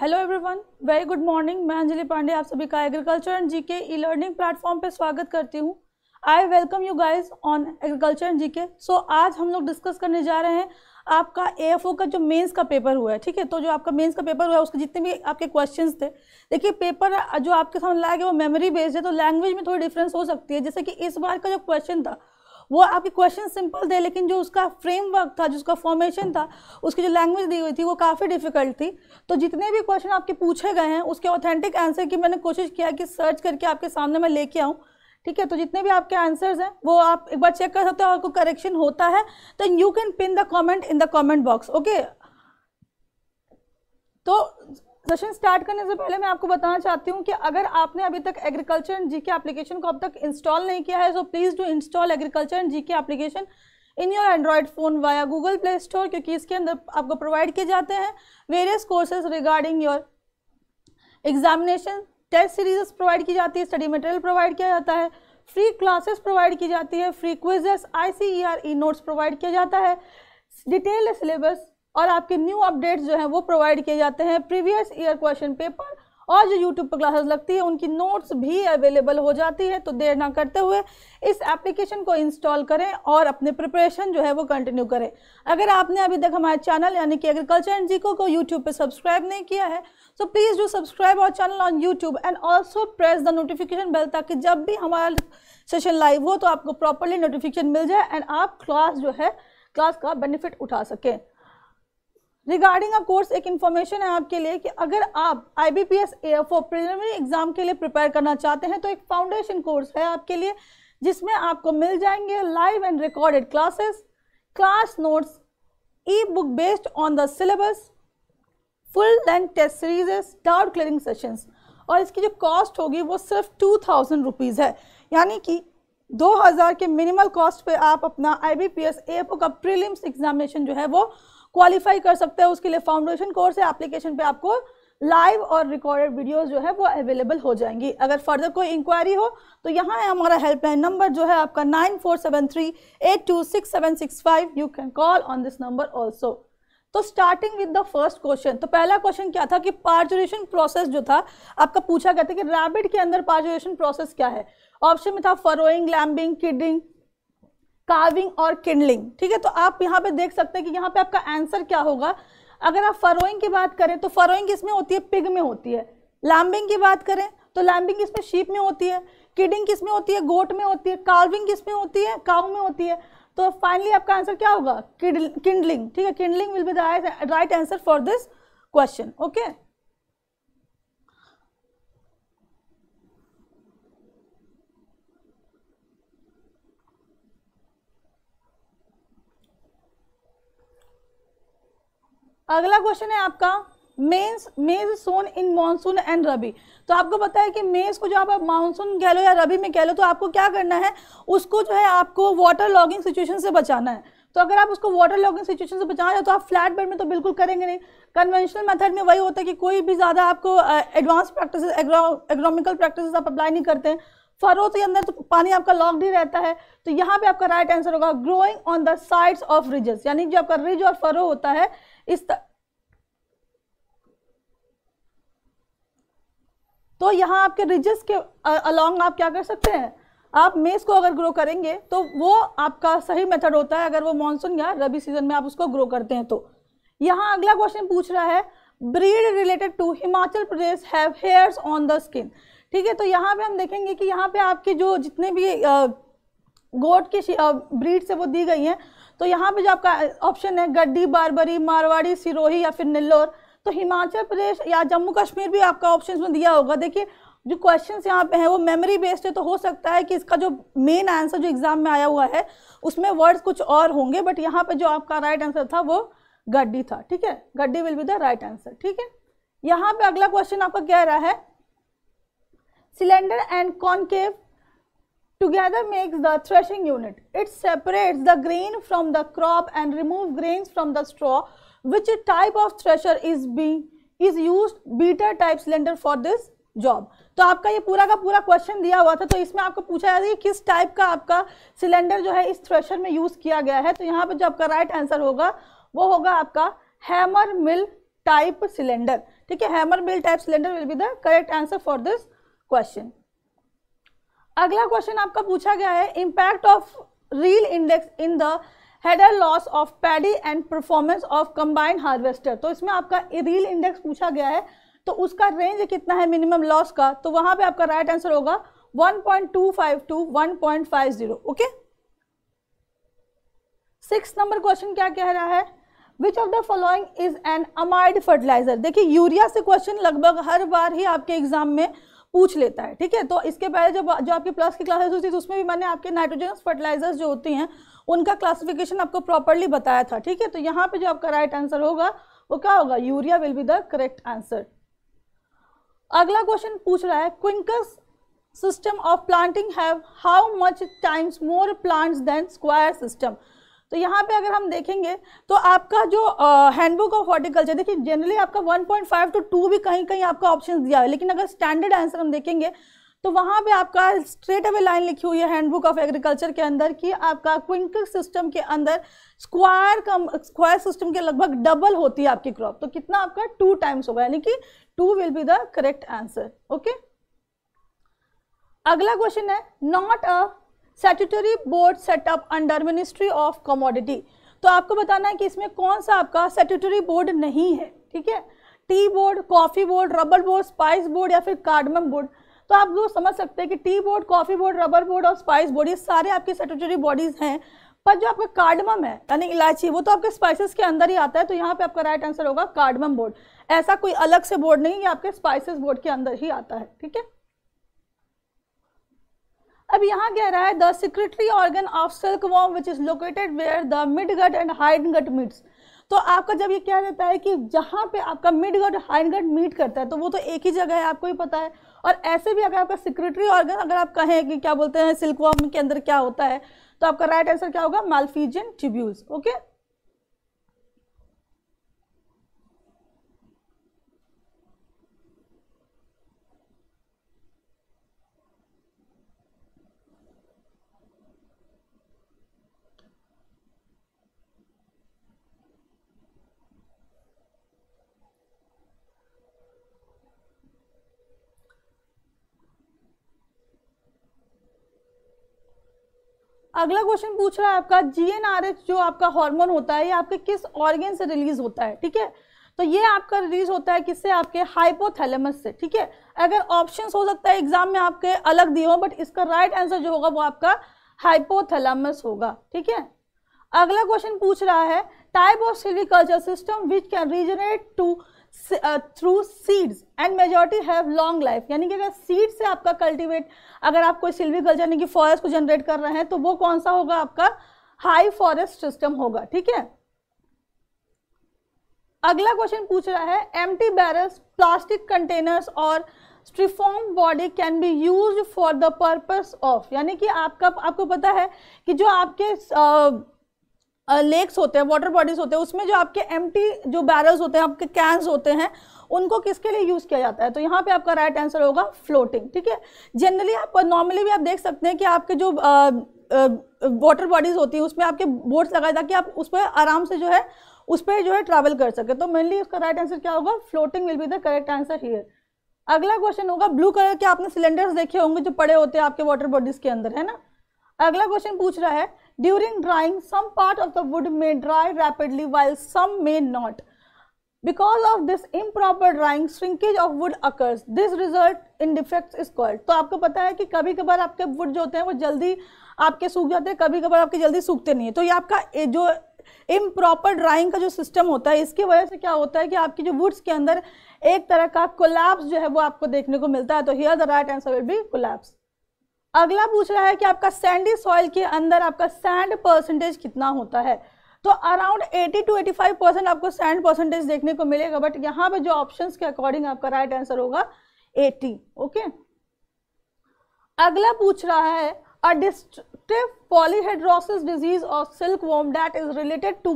Hello everyone very good morning मैं अंजलि पांडे आप सभी का agriculture and GK e learning platform पर स्वागत करती हूँ I welcome you guys on agriculture and GK so आज हम लोग डिस्कस करने जा रहे हैं आपका ए का जो मेंस का पेपर हुआ है ठीक है तो जो आपका मेंस का पेपर हुआ है उसके जितने भी आपके क्वेश्चंस थे देखिए पेपर जो आपके सामने लाया गया वो मेमोरी बेस्ड है तो लैंग्वेज में थोड़ी डिफरेंस हो सकती है जैसे कि इस बार का जो क्वेश्चन था वो आपके क्वेश्चन सिंपल थे लेकिन जो उसका फ्रेमवर्क था जो उसका फॉर्मेशन था उसकी जो लैंग्वेज दी हुई थी वो काफ़ी डिफिकल्ट थी तो जितने भी क्वेश्चन आपके पूछे गए हैं उसके ऑथेंटिक आंसर की मैंने कोशिश किया कि सर्च करके आपके सामने मैं लेके आऊँ ठीक है तो जितने भी आपके आंसर्स हैं वो आप एक बार चेक कर सकते हो और कोई करेक्शन होता है तो you can pin the comment in the comment box okay तो सेशन स्टार्ट करने से पहले मैं आपको बताना चाहती हूँ कि अगर आपने अभी तक agriculture and G K application को अब तक इंस्टॉल नहीं किया है so please do install agriculture and G K application in your Android phone via Google Play Store क्योंकि इसके अंदर आपको प्रोवाइड किए जाते हैं various courses regarding your examination test series provide की जाती है स्टडी मटेरियल प्रोवाइड किया जाता है फ्री क्लासेस प्रोवाइड की जाती है free quizzes I C E R e notes provide किया जाता है डिटेल्ड सिलेबस और आपके न्यू अपडेट्स जो हैं वो प्रोवाइड किए जाते हैं प्रीवियस ईयर क्वेश्चन पेपर और जो यूट्यूब पर क्लासेस लगती है उनकी नोट्स भी अवेलेबल हो जाती है तो देर ना करते हुए इस एप्लीकेशन को इंस्टॉल करें और अपने प्रिपरेशन जो है वो कंटिन्यू करें अगर आपने अभी तक हमारे चैनल यानी कि एग्रीकल्चर एंड जीको को यूट्यूब पर सब्सक्राइब नहीं किया है तो प्लीज़ डू सब्सक्राइब और channel on YouTube and also press the notification bell ताकि जब भी हमारा सेशन लाइव हो तो आपको प्रॉपरली नोटिफिकेशन मिल जाए एंड आप क्लास जो है क्लास का बेनिफिट उठा सकें रिगार्डिंग अ कोर्स एक इन्फॉर्मेशन है आपके लिए कि अगर आप I B P S preliminary exam के लिए प्रिपेयर करना चाहते हैं तो एक फाउंडेशन कोर्स है आपके लिए जिसमें आपको मिल जाएंगे live and recorded classes class notes e book based on the syllabus full length test serieses doubt clearing sessions और इसकी जो कॉस्ट होगी वो सिर्फ टू थाउजेंड रुपीज़ है यानी कि 2000 के मिनिमल कॉस्ट पे आप अपना I B P S A का प्रीलिम्स एग्जामिनेशन जो है वो क्वालिफाई कर सकते हैं उसके लिए फाउंडेशन कोर्स है एप्लीकेशन पे आपको लाइव और रिकॉर्डेड वीडियोस जो है वो अवेलेबल हो जाएंगी अगर फर्दर कोई इंक्वायरी हो तो यहाँ है हमारा हेल्पलाइन नंबर जो है आपका nine four seven three eight two six seven six five you can call on this number also तो starting with the first question तो पहला क्वेश्चन क्या था कि पार्चुरेशन प्रोसेस जो था आपका पूछा गया था कि रैबिट के अंदर पार्चुरेशन प्रोसेस क्या है ऑप्शन में था फरोइंग लैम्बिंग किडिंग कार्विंग और किंडलिंग ठीक है तो आप यहाँ पे देख सकते हैं कि यहाँ पे आपका आंसर क्या होगा अगर आप फरोइंग की बात करें तो फरोइंग इसमें होती है पिग में होती है लैम्बिंग की बात करें तो लैम्बिंग इसमें शीप में होती है किडिंग किस में होती है गोट में होती है कार्विंग किस में होती है काउ में होती है तो फाइनली आपका आंसर क्या होगा किंडलिंग ठीक है kindling will be the right answer for this question okay अगला क्वेश्चन है आपका मेन्स मेज सोन इन मानसून एंड रबी तो आपको पता है कि मेज को जो आप मानसून कह लो या रबी में कह लो तो आपको क्या करना है उसको जो है आपको वाटर लॉगिंग सिचुएशन से बचाना है तो अगर आप उसको वाटर लॉगिंग सिचुएशन से बचाना है तो आप फ्लैट बेड में तो बिल्कुल करेंगे नहीं कन्वेंशनल मेथड में वही होता है कि कोई भी ज़्यादा आपको एडवांस प्रैक्टिस एग्रोमिकल प्रैक्टिस आप अप्लाई नहीं करते हैं फरों के अंदर तो पानी आपका लॉक्ड ही रहता है तो यहाँ पे आपका राइट आंसर होगा growing on the sides of ridges यानी जो आपका रिज और फरो होता है इस त... तो यहां आपके रिजेस के अलोंग आप क्या कर सकते हैं आप मेज को अगर ग्रो करेंगे तो वो आपका सही मेथड होता है अगर वो मानसून या रबी सीजन में आप उसको ग्रो करते हैं तो यहां अगला क्वेश्चन पूछ रहा है breed related to Himachal Pradesh have hairs on the skin ठीक है तो यहाँ पे हम देखेंगे कि यहाँ पे आपके जो जितने भी गोट की ब्रीड से वो दी गई हैं तो यहाँ पे जो आपका ऑप्शन है गड्डी बारबरी मारवाड़ी सिरोही या फिर नेल्लोर तो हिमाचल प्रदेश या जम्मू कश्मीर भी आपका ऑप्शन में दिया होगा देखिए जो क्वेश्चन यहाँ पे हैं वो मेमोरी बेस्ड है तो हो सकता है कि इसका जो मेन आंसर जो एग्ज़ाम में आया हुआ है उसमें वर्ड्स कुछ और होंगे बट यहाँ पे जो आपका राइट right आंसर था वो गड्डी था ठीक है Gaddi will be the right answer ठीक है यहाँ पे अगला क्वेश्चन आपका कह रहा है cylinder and concave together makes the threshing unit. It separates the grain from the crop and remove grains from the straw. Which type of thresher is being is used beater type cylinder for this job? तो आपका ये पूरा का पूरा question दिया हुआ था तो इसमें आपको पूछा जाता है कि किस टाइप का आपका सिलेंडर जो है इस थ्रेशर में यूज़ किया गया है तो यहाँ पे जो आपका राइट आंसर होगा वो होगा आपका हैमर मिल टाइप सिलेंडर ठीक है hammer mill type cylinder will be the correct answer for this question अगला क्वेश्चन आपका पूछा गया है impact of reel index in the header loss of paddy and performance of combined harvester तो इसमें आपका रील इंडेक्स पूछा गया है तो उसका रेंज कितना है मिनिमम लॉस का तो वहां पे आपका राइट आंसर होगा 1.252 1.50 ओके सिक्स नंबर क्वेश्चन क्या कह रहा है which of the following is an amide fertilizer देखिए यूरिया से क्वेश्चन लगभग हर बार ही आपके एग्जाम में पूछ लेता है ठीक है तो इसके पहले जब जो आपकी प्लस की क्लासेस होती थी उसमें भी मैंने आपके नाइट्रोजन फर्टिलाइजर्स जो होती हैं उनका क्लासिफिकेशन आपको प्रॉपरली बताया था ठीक है तो यहाँ पे जो आपका राइट आंसर होगा वो क्या होगा urea will be the correct answer अगला क्वेश्चन पूछ रहा है quincunx system of planting have how much times more plants than square system तो यहाँ पे अगर हम देखेंगे तो आपका जो हैंडबुक ऑफ हॉर्टिकल्चर देखिए जनरली आपका 1.5 टू 2 भी कहीं कहीं आपका ऑप्शन दिया है लेकिन अगर स्टैंडर्ड आंसर हम देखेंगे तो वहाँ पे आपका स्ट्रेट अवे लाइन लिखी हुई है हैंडबुक ऑफ एग्रीकल्चर के अंदर कि आपका क्विंटल सिस्टम के अंदर स्क्वायर कम स्क्वायर सिस्टम के लगभग डबल होती है आपकी क्रॉप तो कितना आपका टू टाइम्स होगा यानी कि two will be the correct answer okay अगला क्वेश्चन है not a statutory board setup under ministry of commodity तो आपको बताना है कि इसमें कौन सा आपका सेटरी बोर्ड नहीं है ठीक है tea board coffee board rubber board spice board या फिर कार्डमम बोर्ड तो आप लोग समझ सकते हैं कि tea board coffee board rubber board और स्पाइस बोर्ड ये सारे आपके सेटरी बॉडीज़ हैं पर जो आपका कार्डमम है यानी इलायची वो तो आपके स्पाइसेस के अंदर ही आता है तो यहाँ पे आपका राइट आंसर होगा कार्डमम बोर्ड ऐसा कोई अलग से बोर्ड नहीं है आपके स्पाइसेस बोर्ड के अंदर ही आता है ठीक है अब यहाँ कह रहा है the secretory organ of silk worm which is located where the mid gut and hind gut meets तो आपका जब ये कह देता है कि जहाँ पे आपका mid gut hind gut meet करता है तो वो तो एक ही जगह है आपको ही पता है और ऐसे भी अगर आपका सिक्रेटरी ऑर्गन अगर आप कहें कि क्या बोलते हैं सिल्क वॉम के अंदर क्या होता है तो आपका राइट आंसर क्या होगा मालफीजियन ट्रिब्यूज ओके अगला क्वेश्चन पूछ रहा है आपका जीएनआरएच जो आपका हार्मोन होता है ये आपके किस ऑर्गेन से रिलीज होता है ठीक है तो ये आपका रिलीज होता है किससे आपके हाइपोथैलेमस से ठीक है अगर ऑप्शंस हो सकता है एग्जाम में आपके अलग दिए हो बट इसका राइट right आंसर जो होगा वो आपका हाइपोथैलेमस होगा ठीक है अगला क्वेश्चन पूछ रहा है type of silviculture system which can regenerate to through seeds and majority have long life यानी कि अगर सीड से आपका कल्टिवेट अगर आप कोई सिल्वी कल्चर यानी कि फॉरेस्ट को जनरेट कर रहे हैं तो वो कौन सा होगा आपका हाई फॉरेस्ट सिस्टम होगा ठीक है अगला क्वेश्चन पूछ रहा है टी बैरल्स प्लास्टिक कंटेनर्स और styrofoam body can be use for the purpose of यानी कि आपका आपको पता है कि जो आपके uh, लेक्स होते हैं वाटर बॉडीज होते हैं उसमें जो आपके एम जो बैरल्स होते हैं आपके कैंस होते हैं उनको किसके लिए यूज़ किया जाता है तो यहाँ पे आपका राइट right आंसर होगा फ्लोटिंग ठीक है जनरली आप नॉर्मली भी आप देख सकते हैं कि आपके जो वाटर बॉडीज़ होती है उसमें आपके बोट्स लगाए ताकि आप उस पर आराम से जो है उस पर जो है ट्रैवल कर सके तो मेनली उसका राइट right आंसर क्या होगा floating will be the correct answer here अगला क्वेश्चन होगा ब्लू कलर के आपने सिलेंडर्स देखे होंगे जो पड़े होते हैं आपके वाटर बॉडीज़ के अंदर है ना अगला क्वेश्चन पूछ रहा है during drying some part of the wood wood dry dry while some may not because of this improper drying shrinkage of wood occurs this result in defect is called तो आपको पता है कि कभी कभार आपके वुड जो होते हैं वो जल्दी आपके सूख जाते हैं कभी कभार आपके जल्दी सूखते नहीं है तो ये आपका जो इम प्रॉपर ड्राइंग का जो सिस्टम होता है इसकी वजह से क्या होता है कि आपकी जो वुड्स के अंदर एक तरह का कोलैप्स जो है वो आपको देखने को मिलता है तो here the right answer will be collapse अगला पूछ रहा है कि आपका सैंडी सॉइल के अंदर आपका सैंड परसेंटेज कितना होता है तो अराउंड 80 टू 85 परसेंट आपको सैंड परसेंटेज देखने को मिलेगा बट यहाँ पे जो ऑप्शंस के अकॉर्डिंग आपका राइट आंसर होगा 80 ओके okay? अगला पूछ रहा है a destructive polyhedrosis disease of silk worm that is related to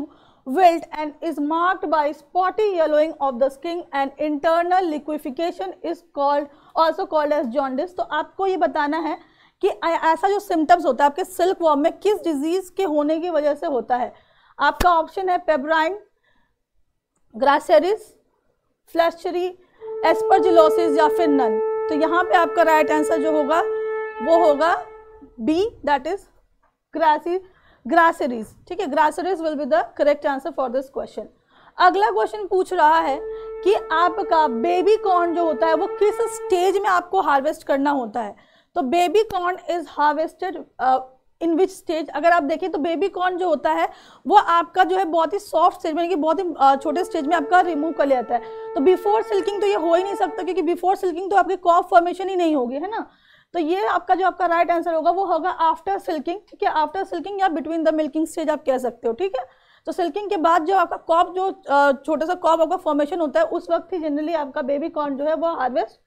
wilt and is marked by spotty yellowing of the skin and internal liquefaction is called also called as jaundice तो आपको ये बताना है कि ऐसा जो सिम्टम्स होता है आपके सिल्क वॉर्म में किस डिजीज के होने की वजह से होता है आपका ऑप्शन है पेब्राइन ग्रासेरिस फ्लैशरी एस्परजिलोसिस या फिर नन तो यहाँ पे आपका राइट right आंसर जो होगा वो होगा B that is grassy grasserie ठीक है grasserie will be the correct answer for this question अगला क्वेश्चन पूछ रहा है कि आपका बेबी कॉर्न जो होता है वो किस स्टेज में आपको हार्वेस्ट करना होता है तो baby corn is harvested in which stage अगर आप देखें तो बेबी कॉर्न जो होता है वो आपका जो है बहुत ही सॉफ्ट स्टेज में बहुत ही uh, छोटे स्टेज में आपका रिमूव कर लिया जाता है तो बिफोर सिल्किंग तो ये हो ही नहीं सकता क्योंकि बिफोर सिल्किंग तो आपकी कॉफ फॉर्मेशन ही नहीं होगी है ना तो ये आपका जो आपका राइट आंसर होगा वो होगा आफ्टर सिल्किंग ठीक है आफ्टर सिल्किंग या बिटवीन द मिल्किंग स्टेज आप कह सकते हो ठीक है तो सिल्किंग के बाद जो आपका कॉप जो uh, छोटा सा कॉप आपका फॉर्मेशन होता है उस वक्त ही जनरली आपका बेबी कॉर्न जो है वो हार्वेस्ट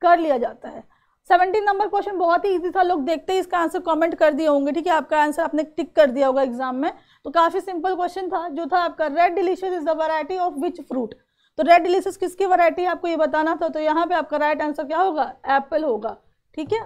कर लिया जाता है सेवनटीन नंबर क्वेश्चन बहुत ही इजी था लोग देखते ही इसका आंसर कमेंट कर दिए होंगे ठीक है आपका आंसर आपने टिक कर दिया होगा एग्जाम में तो काफ़ी सिंपल क्वेश्चन था जो था आपका red delicious is the variety of which fruit तो रेड डिलीशियस किसकी वरायटी आपको ये बताना था तो यहाँ पे आपका राइट right आंसर क्या होगा एप्पल होगा ठीक है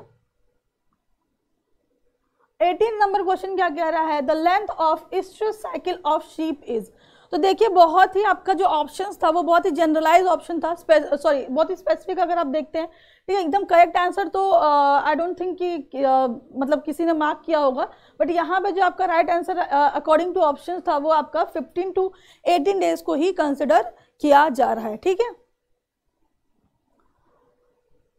एटीन नंबर क्वेश्चन क्या कह रहा है the length of oestrous cycle of sheep is तो देखिए बहुत ही आपका जो ऑप्शंस था वो बहुत ही जनरलाइज ऑप्शन था सॉरी बहुत ही स्पेसिफिक अगर आप देखते हैं ठीक है एकदम करेक्ट आंसर तो आई डोंट थिंक कि uh, मतलब किसी ने मार्क किया होगा बट यहाँ पे जो आपका right answer according to option था वो आपका 15 टू 18 डेज को ही कंसिडर किया जा रहा है ठीक है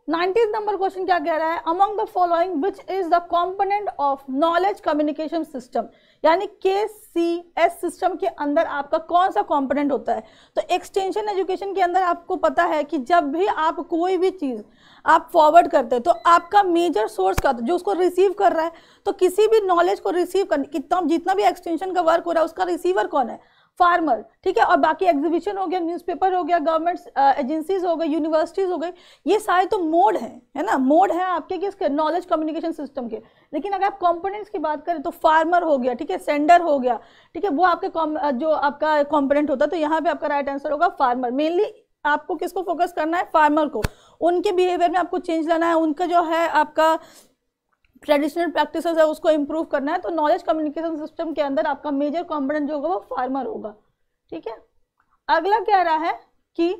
नाइनटीन नंबर क्वेश्चन क्या कह रहा है among the following which is the component of knowledge communication system यानी के सी एस सिस्टम के अंदर आपका कौन सा कॉम्पोनेंट होता है तो एक्सटेंशन एजुकेशन के अंदर आपको पता है कि जब भी आप कोई भी चीज़ आप फॉरवर्ड करते हो तो आपका मेजर सोर्स का जो उसको रिसीव कर रहा है तो किसी भी नॉलेज को रिसीव करने कितना जितना भी एक्सटेंशन का वर्क हो रहा है उसका रिसीवर कौन है फार्मर ठीक है और बाकी एग्जीबिशन हो गया न्यूज़पेपर हो गया गवर्नमेंट एजेंसीज हो गई यूनिवर्सिटीज़ हो गई ये सारे तो मोड हैं है ना मोड हैं आपके किसके नॉलेज कम्युनिकेशन सिस्टम के लेकिन अगर आप कंपोनेंट्स की बात करें तो फार्मर हो गया ठीक है सेंडर हो गया ठीक है वो आपके जो आपका कॉम्पोनेंट होता है तो यहाँ पर आपका राइट आंसर होगा फार्मर मेनली आपको किसको फोकस करना है फार्मर को उनके बिहेवियर में आपको चेंज लाना है उनका जो है आपका ट्रेडिशनल प्रैक्टिस है उसको इम्प्रूव करना है तो नॉलेज कम्युनिकेशन सिस्टम के अंदर आपका मेजर कॉम्पोनेंट जो होगा वो फार्मर होगा ठीक है अगला कह रहा है कि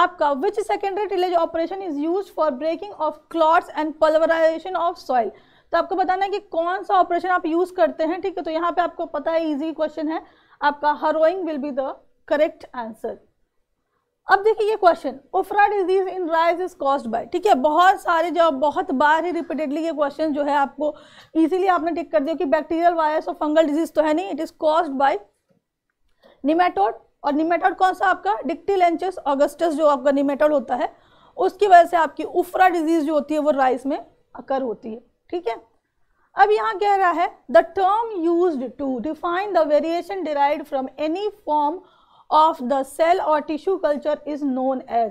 आपका which secondary tillage operation is use for breaking of clods and pulverisation of soil तो आपको बताना है कि कौन सा ऑपरेशन आप यूज करते हैं ठीक है तो यहाँ पे आपको पता है इजी क्वेश्चन है आपका harrowing will be the correct answer अब देखिए ये question ufra disease in rice is caused by ठीक है बहुत सारे जो बहुत बार ही रिपीटेडली ये क्वेश्चन जो है आपको इजीली आपने टिक कर दिया कि बैक्टीरियल वायरस और फंगल डिजीज तो है नहीं it is caused by nematode और निमेटोड कौन सा आपका डिक्टिलेंचस ऑगस्टस जो आपका निमेटोड होता है उसकी वजह से आपकी उफरा डिजीज जो होती है वो राइस में अकर होती है ठीक है अब यहाँ कह रहा है the term use to define the variation derived from any form of the cell और tissue culture is known as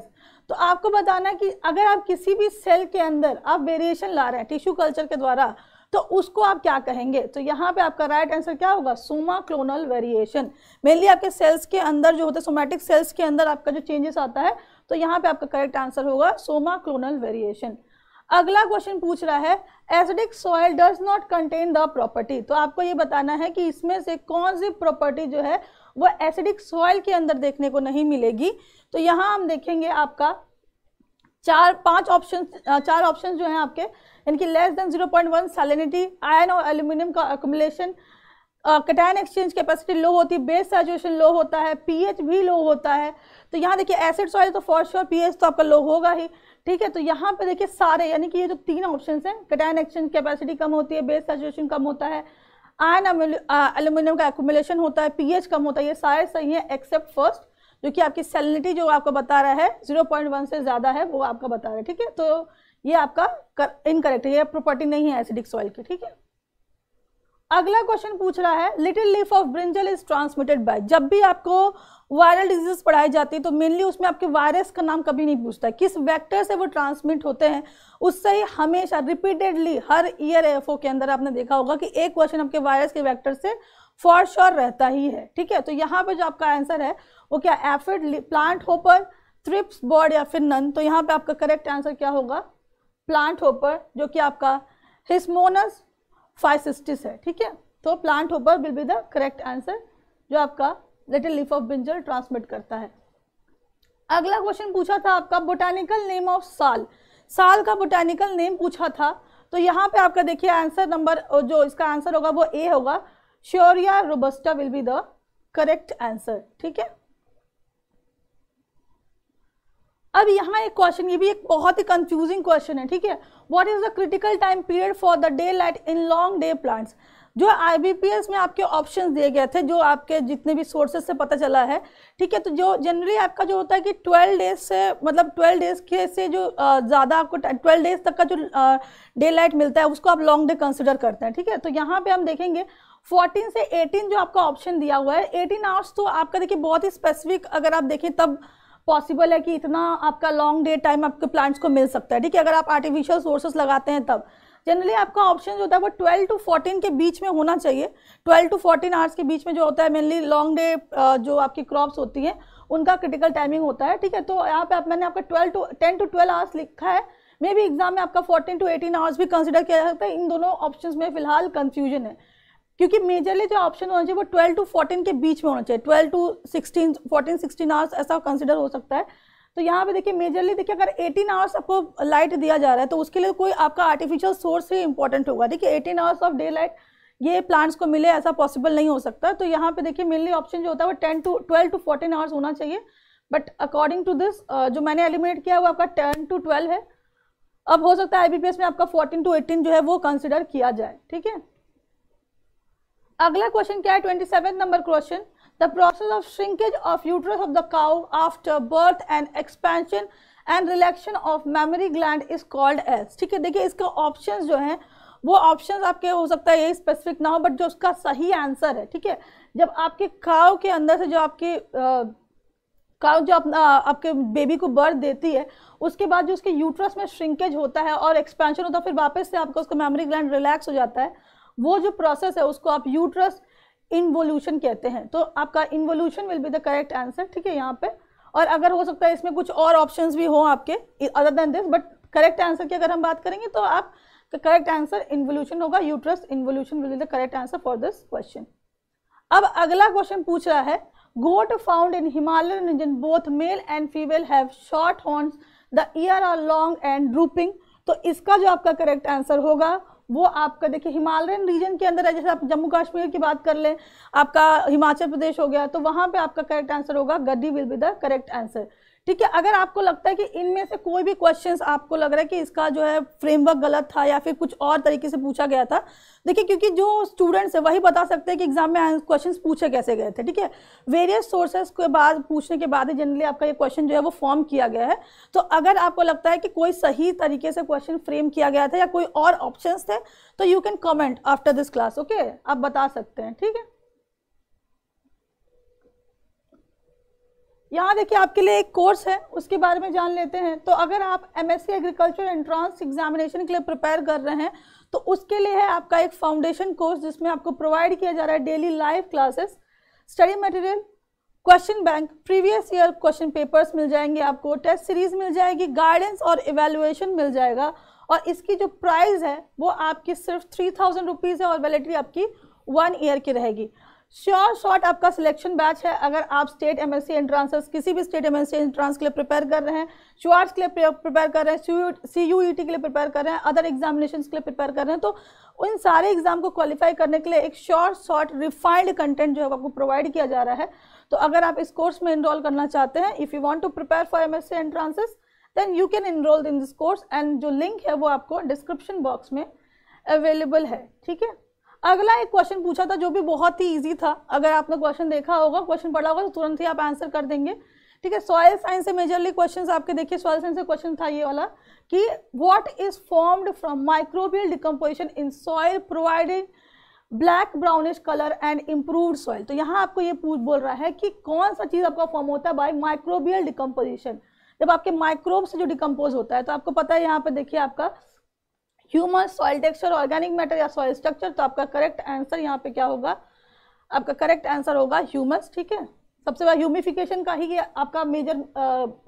तो आपको बताना कि अगर आप किसी भी सेल के अंदर आप वेरिएशन ला रहे हैं टिश्यू कल्चर के द्वारा तो उसको आप क्या कहेंगे तो यहाँ पे आपका राइट आंसर क्या होगा सोमा क्लोनल वेरिएशन मेनली आपके सेल्स के अंदर जो होते हैं सोमैटिक सेल्स के अंदर आपका जो चेंजेस आता है तो यहाँ पे आपका करेक्ट आंसर होगा सोमा क्लोनल वेरिएशन अगला क्वेश्चन पूछ रहा है acidic soil does not contain the property तो आपको ये बताना है कि इसमें से कौन सी प्रॉपर्टी जो है वह एसिडिक सॉइल के अंदर देखने को नहीं मिलेगी तो यहाँ हम देखेंगे आपका चार पांच ऑप्शन चार ऑप्शन जो हैं आपके इनकी less than 0.1 point one salinity ion और एल्यूमिनियम का accumulation cation exchange capacity low होती है बेस सैचुएशन लो होता है पीएच भी लो होता है तो यहाँ देखिए एसिड सॉइल तो फॉर श्योर पीएच तो आपका लो होगा ही ठीक है तो यहाँ पे देखिए सारे यानी कि ये जो तीन ऑप्शन हैं कटायन एक्सचेंज कैपेसिटी कम होती है बेस सैचुएशन कम होता है आयन एल्यूमिनियम uh, का एकुमुलेशन होता है पीएच कम होता है ये सारे सही है एक्सेप्ट फर्स्ट जो कि आपकी सेलिनिटी जो आपको बता रहा है 0.1 से ज़्यादा है वो आपका बता रहा है ठीक है तो ये आपका इनकरेक्ट है ये प्रॉपर्टी नहीं है एसिडिक सॉइल की ठीक है अगला क्वेश्चन पूछ रहा है little leaf of brinjal is transmitted by जब भी आपको वायरल डिजीज पढ़ाई जाती है तो मेनली उसमें आपके वायरस का नाम कभी नहीं पूछता किस वेक्टर से वो ट्रांसमिट होते हैं उससे ही हमेशा रिपीटेडली हर ईयर एफ के अंदर आपने देखा होगा कि एक क्वेश्चन आपके वायरस के वैक्टर से फॉर श्योर रहता ही है ठीक है तो यहाँ पर जो आपका आंसर है वो क्या aphid plant hopper thrips board या फिर नन तो यहाँ पर आपका करेक्ट आंसर क्या होगा प्लांट होपर जो कि आपका हिस्मोनस फाइसिस्टिस है ठीक है तो plant hopper will be the correct answer जो आपका little leaf of brinjal transmit करता है अगला क्वेश्चन पूछा था आपका बोटानिकल नेम ऑफ साल साल का बोटानिकल नेम पूछा था तो यहाँ पे आपका देखिए आंसर नंबर जो इसका आंसर होगा वो ए होगा Shorea robusta will be the correct answer ठीक है अब यहाँ एक क्वेश्चन ये भी एक बहुत ही कंफ्यूजिंग क्वेश्चन है ठीक है what is the critical time period for the day light in long day plants जो आई में आपके ऑप्शन दिए गए थे जो आपके जितने भी सोर्सेज से पता चला है ठीक है तो जो जनरली आपका जो होता है कि ट्वेल्व डेज से मतलब ट्वेल्व डेज के से जो ज़्यादा आपको ट्वेल्व डेज तक का जो डे लाइट मिलता है उसको आप लॉन्ग डे कंसिडर करते हैं ठीक है तो यहाँ पर हम देखेंगे 14 से 18 जो आपका ऑप्शन दिया हुआ है 18 आवर्स तो आपका देखिए बहुत ही स्पेसिफिक अगर आप देखें तब पॉसिबल है कि इतना आपका लॉन्ग डे टाइम आपके प्लांट्स को मिल सकता है ठीक है अगर आप आर्टिफिशियल सोर्सेस लगाते हैं तब जनरली आपका ऑप्शन जो होता है वो ट्वेल्व टू फोर्टीन के बीच में होना चाहिए ट्वेल्व टू फोर्टीन आवर्स के बीच में जो होता है मेनली लॉन्ग डे जो आपकी क्रॉप्स होती हैं उनका क्रिटिकल टाइमिंग होता है ठीक है तो यहाँ पे आप मैंने आपका twelve to ten to twelve hours लिखा है मे भी एग्जाम में आपका फोर्टीन टू एटीन आवर्स भी कंसिडर किया जा सकता है इन दोनों ऑप्शन में फिलहाल कन्फ्यूजन है क्योंकि मेजरली जो ऑप्शन होना चाहिए वो 12 टू 14 के बीच में होना चाहिए 12 टू 16 14 16 आवर्स ऐसा कंसिडर हो सकता है तो यहाँ पे देखिए मेजरली देखिए अगर 18 आवर्स आपको लाइट दिया जा रहा है तो उसके लिए कोई आपका आर्टिफिशियल सोर्स ही इंपॉर्टेंट होगा देखिए 18 आवर्स ऑफ डे लाइट ये प्लांट्स को मिले ऐसा पॉसिबल नहीं हो सकता तो यहाँ पे देखिए मेनली ऑप्शन जो होता है वो ten to twelve to fourteen hours होना चाहिए बट अकॉर्डिंग टू दिस जो मैंने एलिमिनेट किया वो आपका टेन टू ट्वेल्व है अब हो सकता है आईबीपीएस में आपका फोर्टीन टू एटीन जो है वो कंसिडर किया जाए ठीक है अगला क्वेश्चन क्या है twenty number question the process of shrinkage of uterus of the cow after birth and expansion and relaxation of memory gland is called as ठीक है देखिए इसका ऑप्शन जो है वो ऑप्शन आपके हो सकता है ये स्पेसिफिक ना हो बट जो उसका सही आंसर है ठीक है जब आपके काव के अंदर से जो आपके काव जो अपना आपके बेबी को बर्थ देती है उसके बाद जो उसके यूट्रस में श्रिंकेज होता है और एक्सपेंशन होता है फिर वापस से आपका उसका मेमोरी ग्लैंड रिलैक्स हो जाता है वो जो प्रोसेस है उसको आप यूट्रस इन्वोल्यूशन कहते हैं तो आपका involution will be the correct answer ठीक है यहाँ पे और अगर हो सकता है इसमें कुछ और ऑप्शन भी हो आपके other than this but correct answer की अगर हम बात करेंगे तो आप करेक्ट आंसर इन्वोल्यूशन होगा uterus involution will be the correct answer for this question अब अगला क्वेश्चन पूछ रहा है goat found in himalayan region both male and female have short horns the ear are long and drooping तो इसका जो आपका करेक्ट आंसर होगा वो आपका देखिए हिमालयन रीजन के अंदर है जैसे आप जम्मू कश्मीर की बात कर लें आपका हिमाचल प्रदेश हो गया तो वहाँ पे आपका करेक्ट आंसर होगा Gaddi will be the correct answer ठीक है अगर आपको लगता है कि इनमें से कोई भी क्वेश्चन आपको लग रहा है कि इसका जो है फ्रेमवर्क गलत था या फिर कुछ और तरीके से पूछा गया था देखिए क्योंकि जो स्टूडेंट्स है वही बता सकते हैं कि एग्जाम में क्वेश्चन पूछे कैसे गए थे ठीक है वेरियस सोर्सेस के बाद पूछने के बाद ही जनरली आपका ये क्वेश्चन जो है वो फॉर्म किया गया है तो अगर आपको लगता है कि कोई सही तरीके से क्वेश्चन फ्रेम किया गया था या कोई और ऑप्शन थे तो you can comment after this class okay आप बता सकते हैं ठीक है यहाँ देखिए आपके लिए एक कोर्स है उसके बारे में जान लेते हैं तो अगर आप M S C agriculture entrance examination के लिए प्रिपेयर कर रहे हैं तो उसके लिए है आपका एक फाउंडेशन कोर्स जिसमें आपको प्रोवाइड किया जा रहा है daily live classes study material question bank previous year question papers मिल जाएंगे आपको टेस्ट सीरीज मिल जाएगी गाइडेंस और इवेलुएशन मिल जाएगा और इसकी जो प्राइस है वो आपकी सिर्फ थ्री थाउजेंड रुपीज़ है और वैलिडिटी आपकी वन ईयर की रहेगी श्योर शॉट आपका सिलेक्शन बैच है अगर आप स्टेट सी एंट्रांसेस किसी भी स्टेट सी एंट्रांस के लिए प्रिपेयर कर रहे हैं शुआर्ट्स के लिए प्रिपेयर कर रहे हैं सी यू ई टी के लिए प्रिपेयर कर रहे हैं अदर एग्जामिनेशन के लिए प्रिपेयर कर रहे हैं तो उन सारे एग्जाम को क्वालिफाई करने के लिए एक श्योर शॉर्ट रिफाइंड कंटेंट जो है आपको प्रोवाइड किया जा रहा है तो अगर आप इस कोर्स में इनरोल करना चाहते हैं if you want to prepare for M S C entrances then you can enrol in this course and जो लिंक है वो आपको डिस्क्रिप्शन बॉक्स में अवेलेबल है ठीक है अगला एक क्वेश्चन पूछा था जो भी बहुत ही ईजी था अगर आपने क्वेश्चन देखा होगा क्वेश्चन पढ़ा होगा तो तुरंत ही आप आंसर कर देंगे ठीक है सॉयल साइंस से मेजरली क्वेश्चंस आपके देखिए सॉयल साइंस से क्वेश्चन था ये वाला कि what is formed from microbial decomposition in soil providing black brownish colour and improved soil तो यहाँ आपको ये पूछ बोल रहा है कि कौन सा चीज़ आपका फॉर्म होता है बाय माइक्रोबियल डिकम्पोजिशन जब आपके माइक्रोब से जो डिकम्पोज होता है तो आपको पता है यहाँ पर देखिए आपका humus soil texture organic matter या सॉइल स्ट्रक्चर तो आपका करेक्ट आंसर यहाँ पे क्या होगा आपका करेक्ट आंसर होगा ह्यूमस ठीक है सबसे बड़ा ह्यूमिफिकेशन का ही आपका मेजर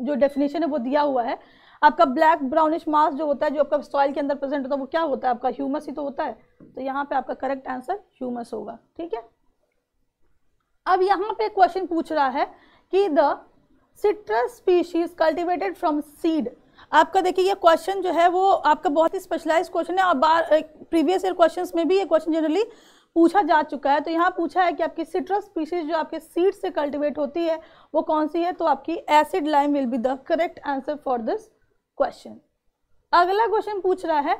जो डेफिनेशन है वो दिया हुआ है आपका ब्लैक ब्राउनिश मास जो होता है जो आपका सॉइल के अंदर प्रेजेंट होता है वो क्या होता है आपका ह्यूमस ही तो होता है तो यहाँ पे आपका करेक्ट आंसर ह्यूमस होगा ठीक है अब यहाँ पे क्वेश्चन पूछ रहा है कि the citrus species cultivated from seed आपका देखिए ये क्वेश्चन जो है वो आपका बहुत ही स्पेशलाइज क्वेश्चन है और बार प्रीवियस ईयर क्वेश्चंस में भी ये क्वेश्चन जनरली पूछा जा चुका है तो यहाँ पूछा है कि आपकी सिट्रस स्पीशीज जो आपके सीड से कल्टिवेट होती है वो कौन सी है तो आपकी acid lime will be the correct answer for this question अगला क्वेश्चन पूछ रहा है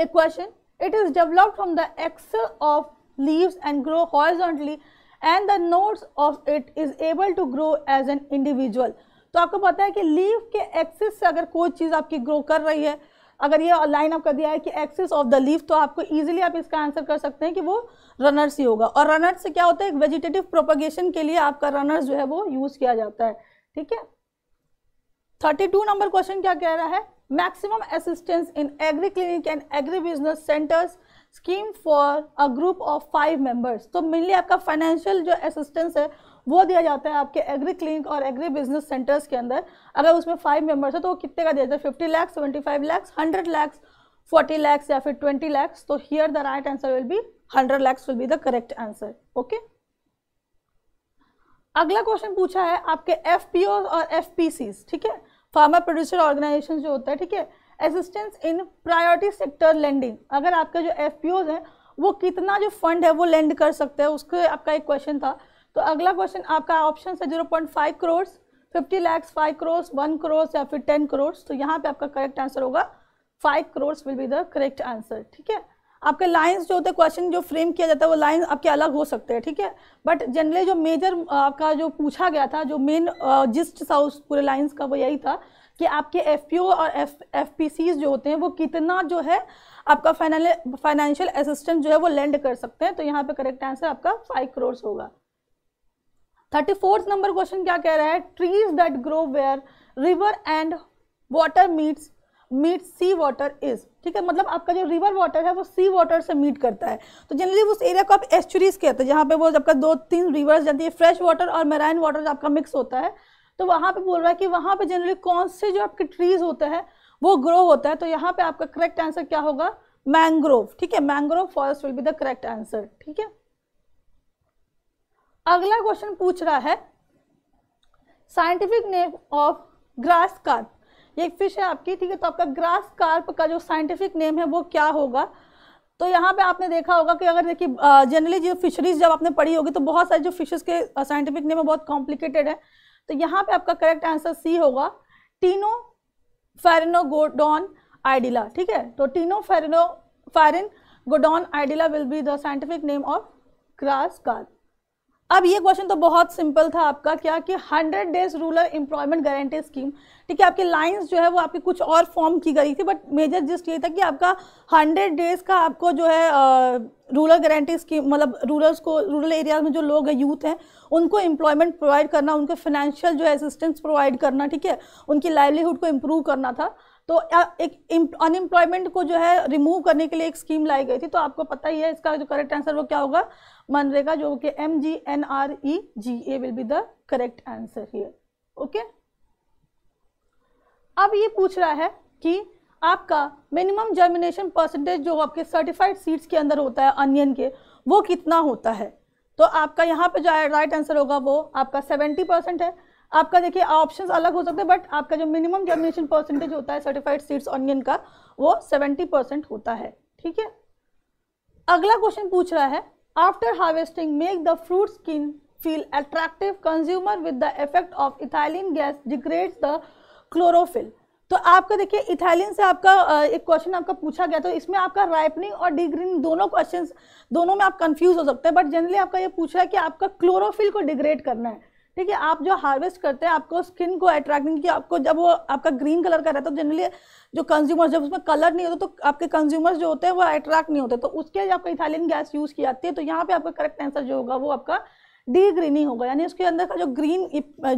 a question it is develop from the axil of leaves and grow horizontally and the nodes of it is able to grow as an individual तो आपको पता है कि leaf के एक्सेस से अगर कोई चीज़ आपकी ग्रो कर रही है अगर ये लाइन अप कर दिया है कि एक्सेस ऑफ द लीफ तो आपको इजीली आप इसका आंसर कर सकते हैं कि वो रनर्स ही होगा और रनर्स से क्या होता है एक वेजिटेटिव प्रोपोगेशन के लिए आपका रनर्स जो है वो यूज़ किया जाता है ठीक है थर्टी टू नंबर क्वेश्चन क्या कह रहा है maximum assistance in agri clinic and agribusiness centres scheme for a group of five members तो मेनली आपका फाइनेंशियल जो असिस्टेंस है वो दिया जाता है आपके एग्री क्लिनिक और एग्री बिजनेस सेंटर्स के अंदर अगर उसमें फाइव मेंबर्स है तो वो कितने का दिया जाता है fifty lakhs seventy five lakhs hundred lakhs forty lakhs या फिर ट्वेंटी लैक्स तो here the right answer will be hundred lakhs will be the correct answer okay अगला क्वेश्चन पूछा है आपके एफ और एफ ठीक है फार्मर प्रोड्यूसर ऑर्गेनाइजेशन जो होता है ठीक है assistance in priority sector lending अगर आपका जो एफ हैं वो कितना जो फंड है वो लैंड कर सकते हैं उसके आपका एक क्वेश्चन था तो अगला क्वेश्चन आपका ऑप्शन है zero point five crore fifty lakhs five crore one crore या फिर टेन करोड़ तो यहाँ पे आपका करेक्ट आंसर होगा five crore will be the correct answer ठीक है आपके लाइंस जो होते हैं क्वेश्चन जो फ्रेम किया जाता है वो लाइंस आपके अलग हो सकते हैं ठीक है बट जनरली जो मेजर आपका जो पूछा गया था जो मेन जिस्ट था उस पूरे लाइंस का वो यही था कि आपके एफ और एफ एफ जो होते हैं वो कितना जो है आपका फाइनेंशियल असिस्टेंट जो है वो लैंड कर सकते हैं तो यहाँ पे करेक्ट आंसर आपका फाइव करोर्स होगा थर्टी फोर्थ नंबर क्वेश्चन क्या कह रहा है trees that grow where river and water meets meet sea water is ठीक है मतलब आपका जो रिवर वाटर है वो सी वाटर से मीट करता है तो जनरली उस एरिया को आप एस्चुरीज कहते हैं जहाँ पे वो आपका दो तीन रिवर्स जाती है फ्रेश वाटर और मेराइन वाटर आपका मिक्स होता है तो वहाँ पे बोल रहा है कि वहाँ पे जनरली कौन से जो आपके ट्रीज होते हैं वो ग्रो होता है तो यहाँ पे आपका करेक्ट आंसर क्या होगा मैंग्रोव ठीक है mangrove forest will be the correct answer ठीक है अगला क्वेश्चन पूछ रहा है scientific name of grass carp ये फिश है आपकी ठीक है तो आपका ग्रास कार्प का जो साइंटिफिक नेम है वो क्या होगा तो यहाँ पे आपने देखा होगा कि अगर देखिए जनरली जो फिशरीज जब आपने पढ़ी होगी तो बहुत सारे जो फिशेस के साइंटिफिक नेम है बहुत कॉम्प्लिकेटेड है तो यहाँ पे आपका करेक्ट आंसर सी होगा टीनो गोडॉन आइडिला ठीक है तो टीनो फेरनो फेरन गोडॉन idella will be the scientific name of grass carp अब ये क्वेश्चन तो बहुत सिंपल था आपका क्या कि 100 days rural employment guarantee scheme ठीक है आपकी लाइंस जो है वो आपकी कुछ और फॉर्म की गई थी बट मेजर जिस ये था कि आपका 100 डेज का आपको जो है रूरल गारंटी स्कीम मतलब रूरल्स को रूरल एरियाज में जो लोग हैं यूथ हैं उनको एम्प्लॉयमेंट प्रोवाइड करना उनको फाइनेंशियल जो है असिस्टेंस प्रोवाइड करना ठीक है उनकी लाइवलीहुड को इम्प्रूव करना था तो एक अनएम्प्लॉयमेंट को जो है रिमूव करने के लिए एक स्कीम लाई गई थी तो आपको पता ही है इसका जो करेक्ट आंसर वो क्या होगा मनरेगा जो कि M G N R E G A will be the correct answer here okay अब ये पूछ रहा है कि आपका मिनिमम जर्मिनेशन परसेंटेज जो आपके सर्टिफाइड सीड्स के अंदर होता है अनियन के वो कितना होता है तो आपका यहाँ पे जो राइट आंसर होगा वो आपका सेवेंटी परसेंट है आपका देखिए ऑप्शंस अलग हो सकते हैं बट आपका जो मिनिमम जर्मिनेशन परसेंटेज होता है सर्टिफाइड सीड्स ऑनियन का वो सेवेंटी परसेंट होता है ठीक है अगला क्वेश्चन पूछ रहा है after harvesting make the fruit skin feel attractive consumer with the effect of ethylene gas degrade the chlorophyll तो आपका देखिए इथाइलिन से आपका एक क्वेश्चन आपका पूछा गया तो इसमें आपका राइपनिंग और डिग्रीन दोनों क्वेश्चंस दोनों में आप कंफ्यूज हो सकते हैं बट जनरली आपका ये पूछा है कि आपका क्लोरोफिल को डिग्रेड करना है ठीक है आप जो हार्वेस्ट करते हैं आपको स्किन को अट्रैक्ट नहीं किया आपको जब वो आपका ग्रीन कलर का रहता है तो जनरली जो कंज्यूमर्स जब उसमें कलर नहीं होता तो आपके कंज्यूमर्स जो होते हैं वो अट्रैक्ट नहीं होते तो उसके लिए आपका इथालियन गैस यूज़ की जाती है तो यहाँ पे आपका करेक्ट आंसर जो होगा वो आपका डी ग्रीनिंग होगा यानी उसके अंदर का जो ग्रीन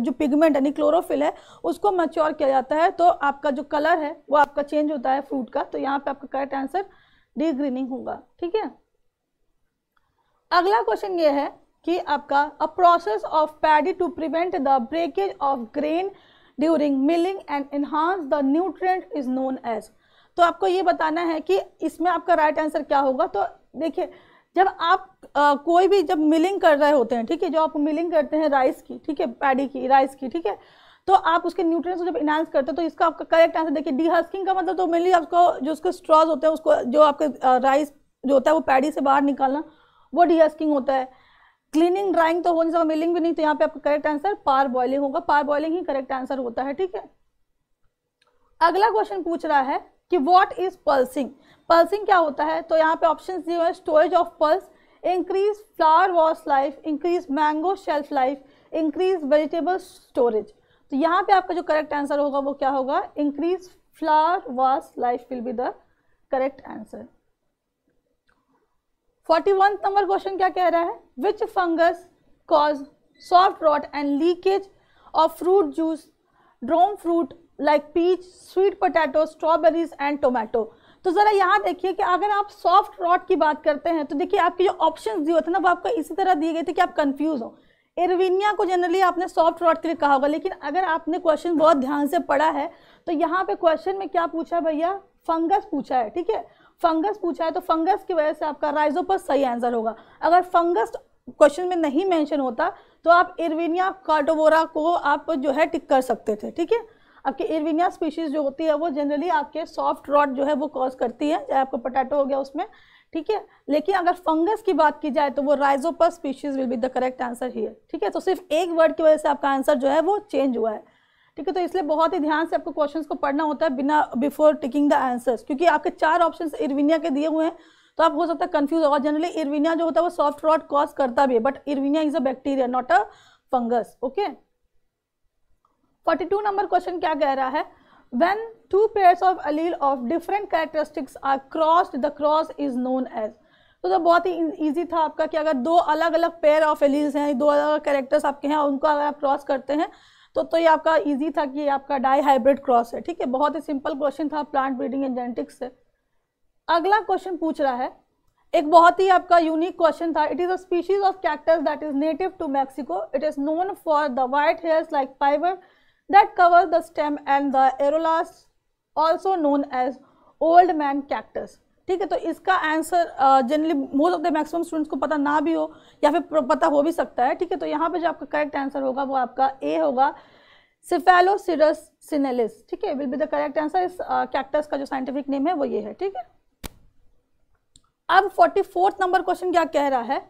जो पिगमेंट यानी क्लोरोफिल है उसको मच्योर किया जाता है तो आपका जो कलर है वो आपका चेंज होता है फ्रूट का तो यहाँ पे आपका करेक्ट आंसर डी ग्रीनिंग होगा ठीक है अगला क्वेश्चन ये है कि आपका a process of paddy to prevent the breakage of grain during milling and enhance the nutrient is known as तो आपको ये बताना है कि इसमें आपका राइट right आंसर क्या होगा तो देखिए जब आप आ, कोई भी जब मिलिंग कर रहे होते हैं ठीक है जो आप मिलिंग करते हैं राइस की ठीक है पैडी की राइस की ठीक है तो आप उसके न्यूट्रिएंट्स को जब इन्हांस करते हैं तो इसका आपका करेक्ट आंसर देखिए डीहस्किंग का मतलब तो मेनली आपको जो उसके स्ट्रॉज होते हैं उसको जो आपके राइस जो होता है वो पैडी से बाहर निकालना वो डीहस्किंग होता है क्लीनिंग ड्राइंग तो होने नहीं मिलिंग भी नहीं तो यहाँ पे आपका करेक्ट आंसर पार बॉइलिंग होगा पार बॉइलिंग ही करेक्ट आंसर होता है ठीक है अगला क्वेश्चन पूछ रहा है कि वॉट इज पल्सिंग पल्सिंग क्या होता है तो यहाँ पे ऑप्शन दिए हुए storage of pulse increase flower vase life increase mango shelf life increase vegetable storage तो यहाँ पे आपका जो करेक्ट आंसर होगा वो क्या होगा increase flower vase life will be the correct answer forty one number question क्या कह रहा है which fungus cause soft rot and leakage of fruit juice from fruit like peach sweet potato strawberries and tomato तो ज़रा यहाँ देखिए कि अगर आप सॉफ्ट रॉट की बात करते हैं तो देखिए आपके जो ऑप्शन दिए होते हैं ना वो आपको इसी तरह दिए गए थे कि आप कन्फ्यूज हो एरविनिया को जनरली आपने सॉफ्ट रॉड के लिए कहा होगा लेकिन अगर आपने क्वेश्चन बहुत ध्यान से पढ़ा है तो यहाँ पे क्वेश्चन में क्या पूछा भैया फंगस पूछा है ठीक है फंगस पूछा है तो फंगस की वजह से आपका राइजोपस सही आंसर होगा अगर फंगस क्वेश्चन में नहीं मेंशन होता तो आप इरविनिया कार्टोवोरा को आप जो है टिक कर सकते थे ठीक है आपकी इरविनिया स्पीशीज़ जो होती है वो जनरली आपके सॉफ्ट रॉट जो है वो कॉज करती है चाहे आपका पोटैटो हो गया उसमें ठीक है लेकिन अगर फंगस की बात की जाए तो वो Rhizopus species will be the correct answer ही है ठीक है तो सिर्फ एक वर्ड की वजह से आपका आंसर जो है वो चेंज हुआ है ठीक है तो इसलिए बहुत ही ध्यान से आपको क्वेश्चन को पढ़ना होता है बिना बिफोर टेकिंग द आंसर्स क्योंकि आपके चार ऑप्शन इरविनिया के दिए हुए हैं तो आप हो सकता है कन्फ्यूज होगा जनरली इरविनिया जो होता है वो सॉफ्ट रॉट कॉज करता भी है but Erwinia is a bacteria not a fungus okay forty two number question क्या कह रहा है when two pairs of allele of different characteristics are cross the cross is known as तो sir तो बहुत ही ईजी था आपका कि अगर दो अलग अलग पेयर ऑफ एलील्स हैं दो अलग अलग कैरेक्टर्स आपके हैं उनको अगर आप क्रॉस करते हैं तो तो ये आपका इजी था कि ये आपका डाई हाइब्रिड क्रॉस है ठीक है बहुत ही सिंपल क्वेश्चन था प्लांट ब्रीडिंग एंड जेनेटिक्स से अगला क्वेश्चन पूछ रहा है एक बहुत ही आपका यूनिक क्वेश्चन था it is a species of cactus that is native to Mexico it is known for the white hairs like fibre that covers the stem and the areolas also known as old man cactus ठीक है तो इसका आंसर generally most of the maximum students को पता ना भी हो या फिर पता हो भी सकता है ठीक है तो यहाँ पे जो आपका करेक्ट आंसर होगा वो आपका ए होगा सिफेलोसिरस सिनेलिस ठीक है will be the correct answer इस कैक्टस uh, का जो साइंटिफिक नेम है वो ये है ठीक है अब फोर्टी फोर्थ नंबर क्वेश्चन क्या कह रहा है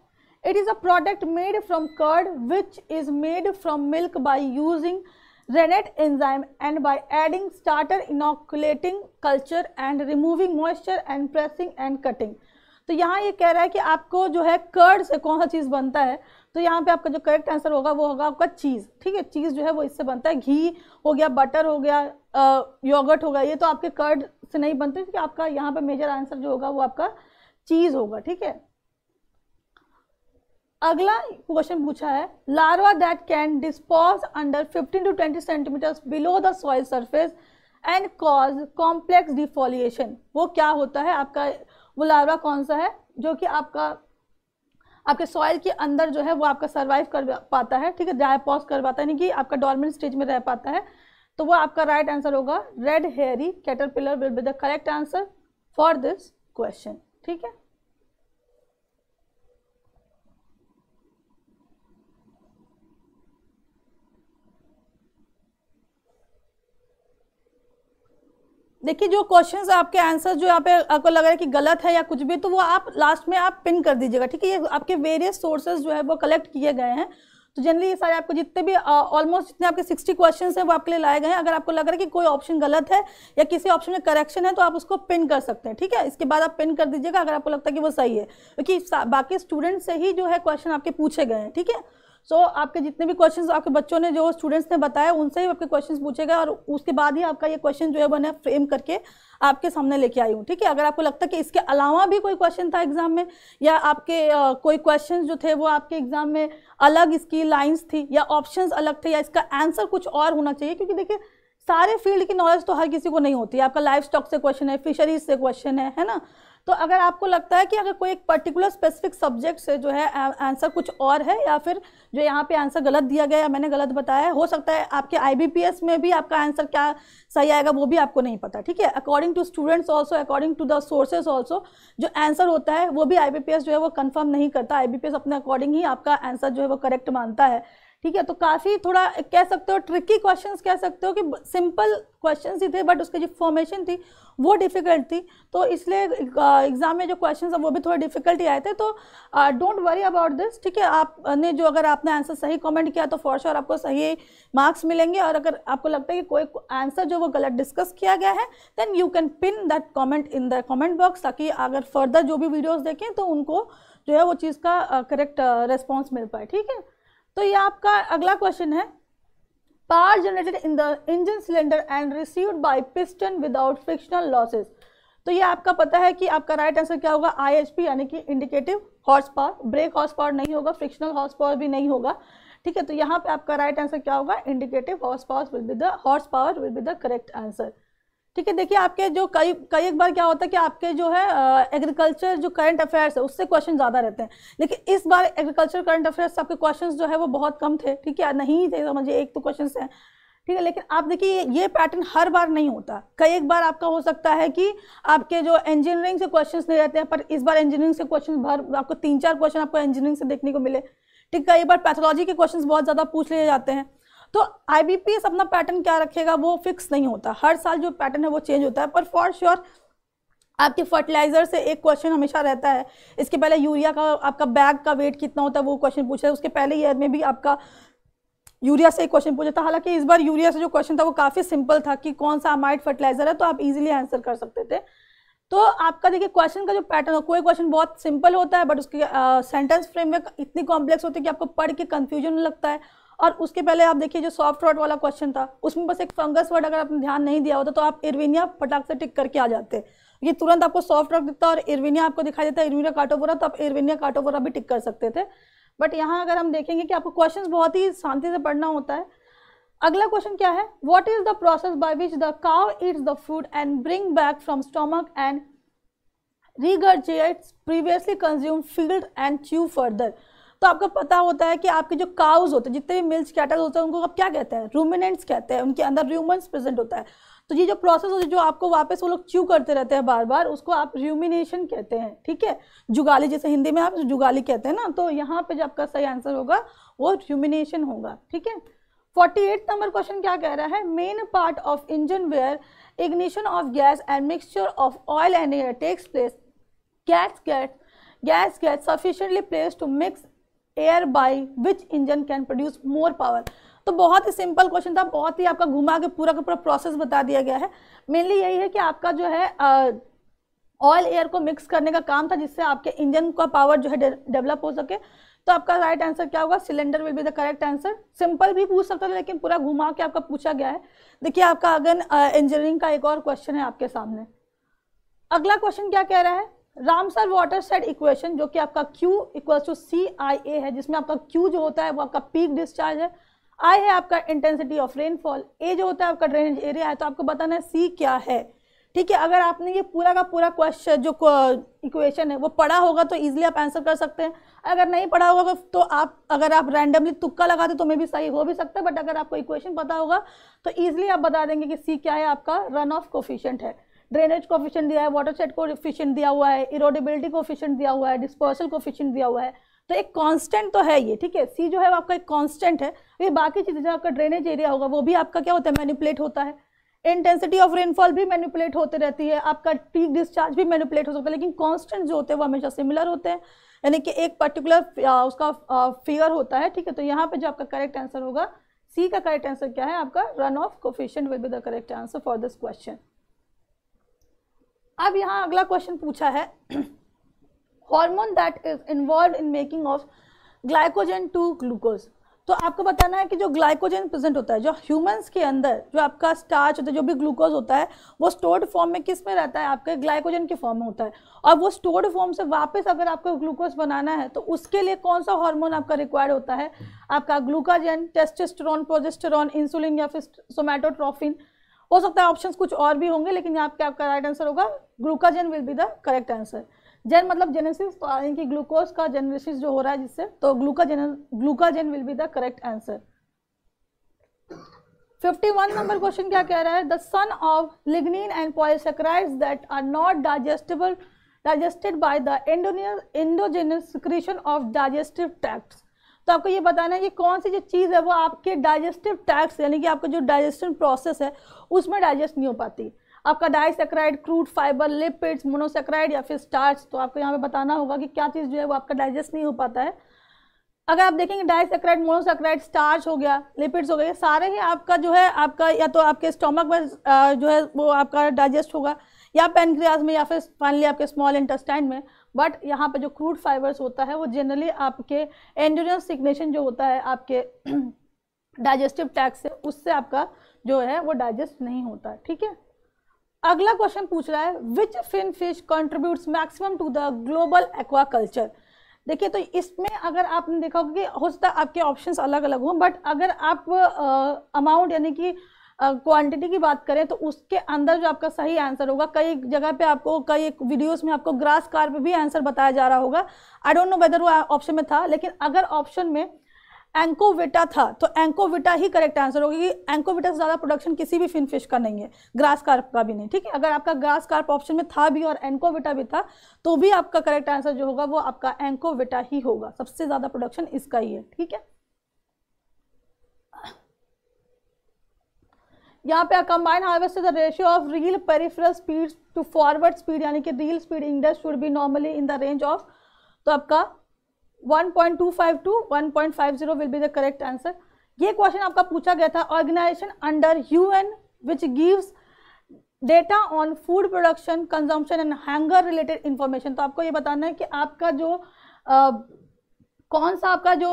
it is a product made from curd which is made from milk by using rennet enzyme and by adding starter inoculating culture and removing moisture and pressing and cutting तो यहाँ ये कह रहा है कि आपको जो है कर्ड से कौन सा चीज़ बनता है तो यहाँ पे आपका जो करेक्ट आंसर होगा वो होगा आपका चीज़ ठीक है चीज़ जो है वो इससे बनता है घी हो गया बटर हो गया योगर्ट हो गया ये तो आपके कर्ड से नहीं बनते क्योंकि आपका यहाँ पे मेजर आंसर जो होगा वो आपका चीज़ होगा ठीक है अगला क्वेश्चन पूछा है larva that can dispose under 15 to 20 centimetres below the soil surface and cause complex defoliation वो क्या होता है आपका वो लार्वा कौन सा है जो कि आपका आपके सॉइल के अंदर जो है वो आपका सर्वाइव कर पाता है ठीक है डायपॉज कर पाता है यानी कि आपका डॉर्मेंट स्टेज में रह पाता है तो वो आपका राइट right आंसर होगा red hairy caterpillar will be the correct answer for this question ठीक है देखिए जो क्वेश्चंस आपके आंसर्स जो यहाँ पे आपको लग रहा है कि गलत है या कुछ भी तो वो आप लास्ट में आप पिन कर दीजिएगा ठीक है ये आपके वेरियस सोर्सेज जो है वो कलेक्ट किए गए हैं तो जनरली ये सारे आपको जितने भी ऑलमोस्ट जितने आपके 60 क्वेश्चन हैं वो आपके लिए लाए गए हैं अगर आपको लग रहा है कि कोई ऑप्शन गलत है या किसी ऑप्शन में करेक्शन है तो आप उसको पिन कर सकते हैं ठीक है इसके बाद आप पिन कर दीजिएगा अगर आपको लगता है कि वो सही है क्योंकि बाकी स्टूडेंट से ही जो है क्वेश्चन आपके पूछे गए हैं ठीक है सो so, आपके जितने भी क्वेश्चंस आपके बच्चों ने जो स्टूडेंट्स ने बताया उनसे ही आपके क्वेश्चंस पूछेगा और उसके बाद ही आपका ये क्वेश्चन जो है मैंने फ्रेम करके आपके सामने लेके आई हूँ ठीक है अगर आपको लगता है कि इसके अलावा भी कोई क्वेश्चन था एग्जाम में या आपके आ, कोई क्वेश्चन जो थे वो आपके एग्जाम में अलग इसकी लाइन्स थी या ऑप्शन अलग थे या इसका आंसर कुछ और होना चाहिए क्योंकि देखिए सारे फील्ड की नॉलेज तो हर किसी को नहीं होती है आपका लाइफ स्टॉक से क्वेश्चन है फिशरीज से क्वेश्चन है है ना तो अगर आपको लगता है कि अगर कोई एक पर्टिकुलर स्पेसिफिक सब्जेक्ट से जो है आंसर कुछ और है या फिर जो यहाँ पे आंसर गलत दिया गया या मैंने गलत बताया हो सकता है आपके आई में भी आपका आंसर क्या सही आएगा वो भी आपको नहीं पता ठीक है according to students also according to the sources also जो आंसर होता है वो भी आई जो है वो कन्फर्म नहीं करता आई अपने अकॉर्डिंग ही आपका आंसर जो है वो करेक्ट मानता है ठीक है तो काफ़ी थोड़ा कह सकते हो ट्रिकी क्वेश्चंस कह सकते हो कि सिंपल क्वेश्चंस ही थे बट उसकी जो फॉर्मेशन थी वो डिफ़िकल्ट थी तो इसलिए एग्ज़ाम में जो क्वेश्चंस है वो भी थोड़े डिफ़िकल्ट ही आए थे तो डोंट वरी अबाउट दिस ठीक है आपने जो अगर आपने आंसर सही कमेंट किया तो फॉर श्योर आपको सही मार्क्स मिलेंगे और अगर आपको लगता है कि कोई आंसर जो वो गलत डिस्कस किया गया है then you can pin that comment in the comment box ताकि अगर फर्दर जो भी वीडियोज़ देखें तो उनको जो है वो चीज़ का करेक्ट रिस्पॉन्स मिल पाए ठीक है तो ये आपका अगला क्वेश्चन है power generated in the engine cylinder and received by piston without frictional losses तो ये आपका पता है कि आपका राइट आंसर क्या होगा आईएचपी यानी कि indicative horsepower brake horsepower नहीं होगा फ्रिक्शनल हॉर्स पावर भी नहीं होगा ठीक है तो यहाँ पे आपका राइट आंसर क्या होगा indicative horsepower will be the horsepower will be the correct answer ठीक है देखिए आपके जो कई कई एक बार क्या होता है कि आपके जो है एग्रीकल्चर जो करंट अफेयर्स है उससे क्वेश्चन ज़्यादा रहते हैं लेकिन इस बार एग्रीकल्चर करंट अफेयर्स आपके क्वेश्चन जो है वो बहुत कम थे ठीक है नहीं थे समझिए एक तो क्वेश्चन हैं ठीक है लेकिन आप देखिए ये पैटर्न हर बार नहीं होता कई एक बार आपका हो सकता है कि आपके जो इंजीनियरिंग से क्वेश्चंस नहीं रहते हैं पर इस बार इंजीनियरिंग से क्वेश्चन भर आपको तीन चार क्वेश्चन आपको इंजीनियरिंग से देखने को मिले ठीक है कई बार पैथोलॉजी के क्वेश्चंस बहुत ज़्यादा पूछ लिए जाते हैं तो आईबीपीएस अपना पैटर्न क्या रखेगा वो फिक्स नहीं होता हर साल जो पैटर्न है वो चेंज होता है पर फॉर श्योर sure, आपके फर्टिलाइजर से एक क्वेश्चन हमेशा रहता है इसके पहले यूरिया का आपका बैग का वेट कितना होता है वो क्वेश्चन पूछा है उसके पहले ईयर में भी आपका यूरिया से एक क्वेश्चन पूछा था हालांकि इस बार यूरिया से जो क्वेश्चन था वो काफ़ी सिंपल था कि कौन सा अमाइड फर्टिलाइजर है तो आप इजीली आंसर कर सकते थे तो आपका देखिए क्वेश्चन का जो पैटर्न हो कोई क्वेश्चन बहुत सिंपल होता है बट उसकी सेंटेंस फ्रेमवर्क इतनी कॉम्प्लेक्स होती है कि आपको पढ़ के कन्फ्यूजन लगता है और उसके पहले आप देखिए जो सॉफ्ट रॉट वाला क्वेश्चन था उसमें बस एक फंगस वर्ड अगर आपने ध्यान नहीं दिया होता तो आप इरविनिया फटाक से टिक करके आ जाते ये तुरंत आपको सॉफ्ट रॉक दिखता और इरविनिया आपको दिखाई देता है इरविनिया काटोपोरा तो आप इरविनिया काटोपोरा भी टिक कर सकते थे बट यहाँ अगर हम देखेंगे कि आपको क्वेश्चन बहुत ही शांति से पढ़ना होता है अगला क्वेश्चन क्या है what is the process by which the cow eats the food and bring back from stomach and regurgitates previously consume feed and chew further तो आपको पता होता है कि आपके जो काउज होते हैं जितने भी मिल्स कैटल होते हैं उनको आप क्या कहते हैं रूमिनेंट्स कहते हैं उनके अंदर र्यूमन्स प्रेजेंट होता है तो ये जो प्रोसेस होती है जो आपको वापस वो लोग च्यू करते रहते हैं बार बार उसको आप र्यूमिनेशन कहते हैं ठीक है जुगाली जैसे हिंदी में आप जुगाली कहते हैं ना तो यहाँ पे जो आपका सही आंसर होगा वो र्यूमिनेशन होगा ठीक है फोर्टी एट नंबर क्वेश्चन क्या कह रहा है main part of engine where ignition of gas and mixture of oil and air takes place gas gets gas gets sufficiently place to mix air by which engine can produce more power तो बहुत ही simple question था बहुत ही आपका घुमा के पूरा का पूरा प्रोसेस बता दिया गया है मेनली यही है कि आपका जो है ऑयल एयर को मिक्स करने का काम था जिससे आपके इंजन का पावर जो है डेवलप हो सके तो आपका राइट right आंसर क्या होगा cylinder will be the correct answer simple भी पूछ सकते थे लेकिन पूरा घुमा के आपका पूछा गया है देखिए आपका अगेन इंजीनियरिंग का एक और क्वेश्चन है आपके सामने अगला क्वेश्चन क्या कह रहा है रामसर वाटर सेट इक्वेशन जो कि आपका Q equal to C I A है जिसमें आपका Q जो होता है वो आपका पीक डिस्चार्ज है आई है आपका इंटेंसिटी ऑफ रेनफॉल ए जो होता है आपका ड्रेनेज एरिया है तो आपको बताना है सी क्या है ठीक है अगर आपने ये पूरा का पूरा क्वेश्चन जो इक्वेशन है वो पढ़ा होगा तो ईजिली आप आंसर कर सकते हैं अगर नहीं पढ़ा होगा तो, तो आप अगर आप रैंडमली तुक्का लगाते तो मे भी सही हो भी सकता है बट अगर आपको इक्वेशन पता होगा तो ईजिली आप बता देंगे कि सी क्या है आपका रन ऑफ कोफिशेंट है ड्रेनेज कोफिशेंट दिया है वाटर को कोफिशेंट दिया हुआ है इरोडेबिलिटी कोफिशियंट दिया हुआ है डिस्पर्सल कोफिशियंट दिया हुआ है तो एक कांस्टेंट तो है ये ठीक है सी जो है आपका एक कांस्टेंट है ये बाकी चीज़ें जो आपका ड्रेनेज एरिया होगा वो भी आपका क्या होता है मैनिपुलेट होता है इंटेंसिटी ऑफ रेनफॉल भी मैनिपुलेट होते रहती है आपका पीक डिस्चार्ज भी मैनिपुलेट हो सकता है लेकिन कॉन्स्टेंट जो होते हैं वो हमेशा सिमिलर होते हैं यानी कि एक पर्टिकुलर उसका फिगर होता है ठीक है तो यहाँ पर जो आपका करेक्ट आंसर होगा सी का करेक्ट आंसर क्या है आपका runoff coefficient will be the correct answer for this question अब यहाँ अगला क्वेश्चन पूछा है hormone that is involve in making of glycogen to glucose तो आपको बताना है कि जो ग्लाइकोजन प्रेजेंट होता है जो ह्यूमंस के अंदर जो आपका स्टार्च होता है जो भी ग्लूकोज होता है वो स्टोर्ड फॉर्म में किस में रहता है आपके ग्लाइकोजन के फॉर्म में होता है और वो स्टोर्ड फॉर्म से वापस अगर आपको ग्लूकोज बनाना है तो उसके लिए कौन सा हार्मोन आपका रिक्वायर्ड होता है आपका ग्लूकाजन टेस्टेस्ट्रॉन प्रोजेस्टेरॉन इंसुलिन या फिर सोमैटोट्रोफिन हो सकता है ऑप्शन कुछ और भी होंगे लेकिन यहाँ पे आपका राइट आंसर होगा glucagon will be the correct answer जेन मतलब जेनेसिस तो यानी कि ग्लूकोज का जेनेसिस जो हो रहा है जिससे तो glucagon glucagon will be the correct answer 51 number question क्या कह रहा है the sum of lignin and polysaccharides that are not digestible digested by the endogenous endogenous secretion of digestive tracts तो आपको ये बताना है कि कौन सी जो चीज़ है वो आपके डाइजेस्टिव टैक्स यानी कि आपका जो डाइजेस्टिव प्रोसेस है उसमें डाइजेस्ट नहीं हो पाती आपका disaccharide crude fibre lipids monosaccharide या फिर स्टार्च तो आपको यहाँ पे बताना होगा कि क्या चीज़ जो है वो आपका डाइजेस्ट नहीं हो पाता है अगर आप देखेंगे डाइसेक्राइड मोनोसेक्राइड स्टार्च हो गया लिपिड्स हो गए सारे ही आपका जो है आपका या तो आपके स्टोमक में जो है वो आपका डाइजेस्ट होगा या पेनक्रियाज में या फिर फाइनली आपके स्मॉल इंटेस्टाइन में बट यहाँ पे जो क्रूड फाइबर्स होता है वो जनरली आपके एंडोरियन सिग्नेशन जो होता है आपके डाइजेस्टिव टैक्स से उससे आपका जो है वो डाइजेस्ट नहीं होता ठीक है अगला क्वेश्चन पूछ रहा है which fin fish contributes maximum to the global aquaculture देखिए तो इसमें अगर आपने देखा होगा कि हो सकता है आपके ऑप्शंस अलग अलग हों बट अगर आप अमाउंट यानी कि क्वांटिटी की बात करें तो उसके अंदर जो आपका सही आंसर होगा कई जगह पे आपको कई वीडियोस में आपको ग्रास कार पे भी आंसर बताया जा रहा होगा आई डोंट नो वेदर वो ऑप्शन में था लेकिन अगर ऑप्शन में एंकोविटा था तो एंकोविटा ही करेक्ट आंसर होगा कि एंकोविटा से ज़्यादा प्रोडक्शन किसी भी फिनफिश का नहीं है ग्रास कार्प का भी नहीं ठीक है अगर आपका ग्रास कार्प ऑप्शन में था भी और एंकोविटा भी था तो भी आपका करेक्ट आंसर जो होगा वो आपका एंकोविटा ही होगा सबसे ज़्यादा प्रोडक्शन इसका ही है ठीक है यहाँ पे combined harvest the ratio of reel peripheral speed to forward speed यानी कि reel speed index should be normally in the range of तो आपका 1.25 to 1.50 will be the correct answer ये क्वेश्चन आपका पूछा गया था organisation under U N which gives data on food production consumption and hunger related information तो आपको ये बताना है कि आपका जो कौन सा आपका जो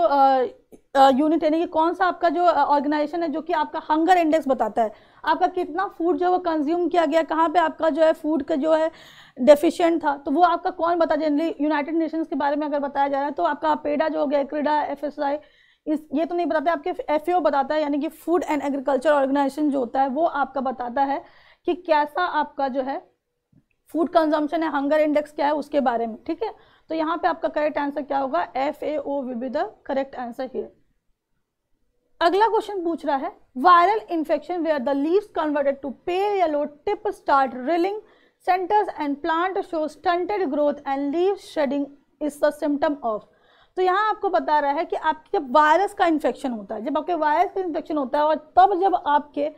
यूनिट यानी कि कौन सा आपका जो ऑर्गेनाइजेशन है जो कि आपका हंगर इंडेक्स बताता है आपका कितना फूड जो है वो कंज्यूम किया गया कहाँ पे आपका जो है फूड का जो है डेफिशिएंट था तो वो आपका कौन बता जनरली यूनाइटेड नेशंस के बारे में अगर बताया जा रहा है तो आपका पेडा जो हो गया क्रीडा एफ इस ये तो नहीं बताते आपके एफ बताता है यानी कि फूड एंड एग्रीकल्चर ऑर्गेनाइजेशन जो होता है वो आपका बताता है कि कैसा आपका जो है फूड कंजम्पशन है हंगर इंडेक्स क्या है उसके बारे में ठीक है तो यहाँ पे आपका करेक्ट आंसर क्या होगा F A O will be the correct answer here अगला क्वेश्चन पूछ रहा है viral infection where are the leaves converted to pale yellow tip start rolling centres and plant show stunted growth and leave shedding is the symptom of तो यहाँ आपको बता रहा है कि आपके जब वायरस का इन्फेक्शन होता है जब आपके वायरस का इन्फेक्शन होता है और तब जब आपके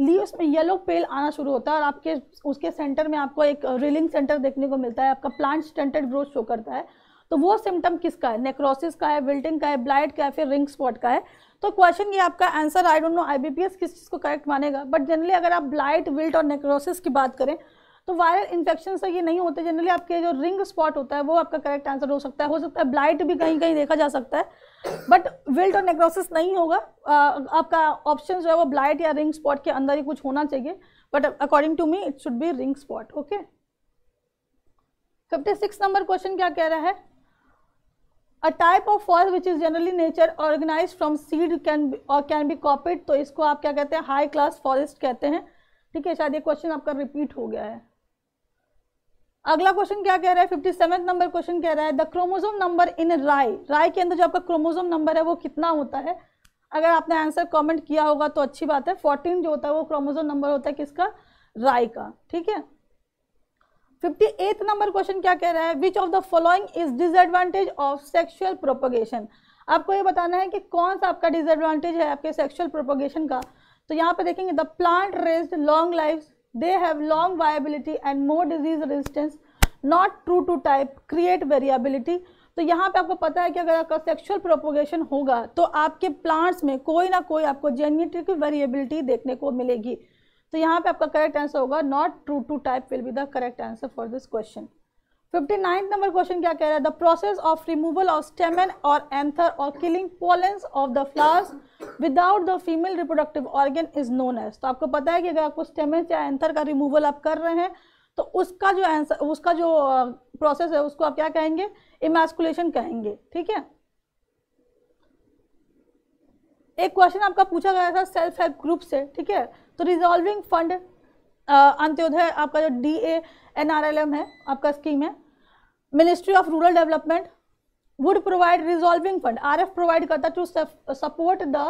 लीव्स में येलो पेल आना शुरू होता है और आपके उसके सेंटर में आपको एक रिलिंग uh, सेंटर देखने को मिलता है आपका प्लांट स्टेंटेड ग्रोथ शो करता है तो वो सिम्टम किसका है नेक्रोसिस का है विल्टिंग का है ब्लाइट का है फिर रिंग स्पॉट का है तो क्वेश्चन ये आपका answer I don't know IBPS किस चीज़ को करेक्ट मानेगा बट जनरली अगर आप ब्लाइट विल्ट और नेक्रोसिस की बात करें तो वायरल इन्फेक्शन से ये नहीं होते जनरली आपके जो रिंग स्पॉट होता है वो आपका करेक्ट आंसर हो सकता है हो सकता है ब्लाइट भी कहीं कहीं देखा जा सकता है बट विल्ट और नेक्रोसिस नहीं होगा आपका ऑप्शन जो है वो ब्लाइट या रिंग स्पॉट के अंदर ही कुछ होना चाहिए but according to me it should be ring spot okay fifty six number question क्या कह रहा है a type of fall which is generally nature organise from seed can or can be copied तो इसको आप क्या कहते हैं हाई क्लास फॉरेस्ट कहते हैं ठीक है शायद ये क्वेश्चन आपका रिपीट हो गया है अगला क्वेश्चन क्या कह रहा है फिफ्टी सेवन नंबर क्वेश्चन कह रहा है the chromosome number in rai राय के अंदर जो आपका क्रोमोजोम नंबर है वो कितना होता है अगर आपने आंसर कमेंट किया होगा तो अच्छी बात है फोर्टीन जो होता है वो क्रोमोजोम नंबर होता है किसका राय का ठीक है फिफ्टी एथ नंबर क्वेश्चन क्या कह रहा है which of the following is disadvantage of sexual propagation आपको ये बताना है कि कौन सा आपका डिसएडवांटेज है आपके सेक्शुअल प्रोपोगेशन का तो यहाँ पर देखेंगे the plant raised long life they have long viability and more disease resistance not true to type create variability तो यहाँ पे आपको पता है कि अगर आपका सेक्सुअल प्रोपोगेशन होगा तो आपके प्लांट्स में कोई ना कोई आपको जेनेटिक वेरिएबिलिटी देखने को मिलेगी तो यहाँ पे आपका करेक्ट आंसर होगा not true to type will be the correct answer for this question fifty number question क्या कह रहा है the process of removal of stamen or anther or killing pollens of the flowers without the female reproductive organ is known as तो आपको पता है कि अगर आपको स्टेमन या एंथर का रिमूवल आप कर रहे हैं तो उसका जो आंसर उसका जो प्रोसेस uh, है उसको आप क्या कहेंगे इमेस्कुलेशन कहेंगे ठीक है एक क्वेश्चन आपका पूछा गया था सेल्फ हेल्प ग्रुप से ठीक है तो रिजॉल्विंग फंड uh, अंत्योदय आपका जो D A N R L M है आपका स्कीम है ministry of rural development would provide revolving fund R F provide करता to support the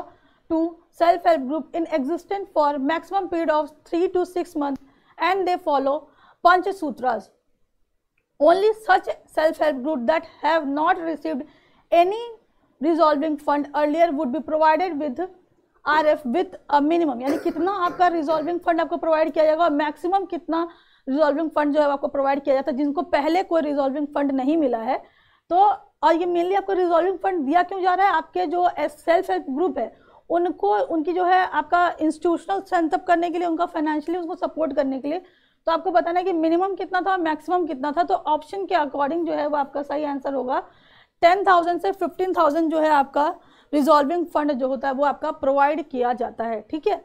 to self help group in existent for maximum period of three to six month and they follow panch sutras only such self-help group that have not received any resolving fund earlier would be provided with R F with minimum यानी कितना आपका resolving fund आपको provide किया जाएगा और maximum कितना resolving fund जो है आपको प्रोवाइड किया जाता है जिनको पहले कोई रिजॉल्विंग फंड नहीं मिला है तो और ये मेनली आपको रिजॉल्विंग फंड दिया क्यों जा रहा है आपके जो सेल्फ हेल्प ग्रुप है उनको उनकी जो है आपका इंस्टीट्यूशनल स्ट्रेंथअप करने के लिए उनका फाइनेंशियली उसको सपोर्ट करने के लिए तो आपको बताना है कि मिनिमम कितना था मैक्सिमम कितना था तो ऑप्शन के अकॉर्डिंग जो है वो आपका सही आंसर होगा टेन थाउजेंड से फिफ्टीन थाउजेंड जो है आपका रिजॉल्विंग फंड जो होता है वो आपका प्रोवाइड किया जाता है ठीक है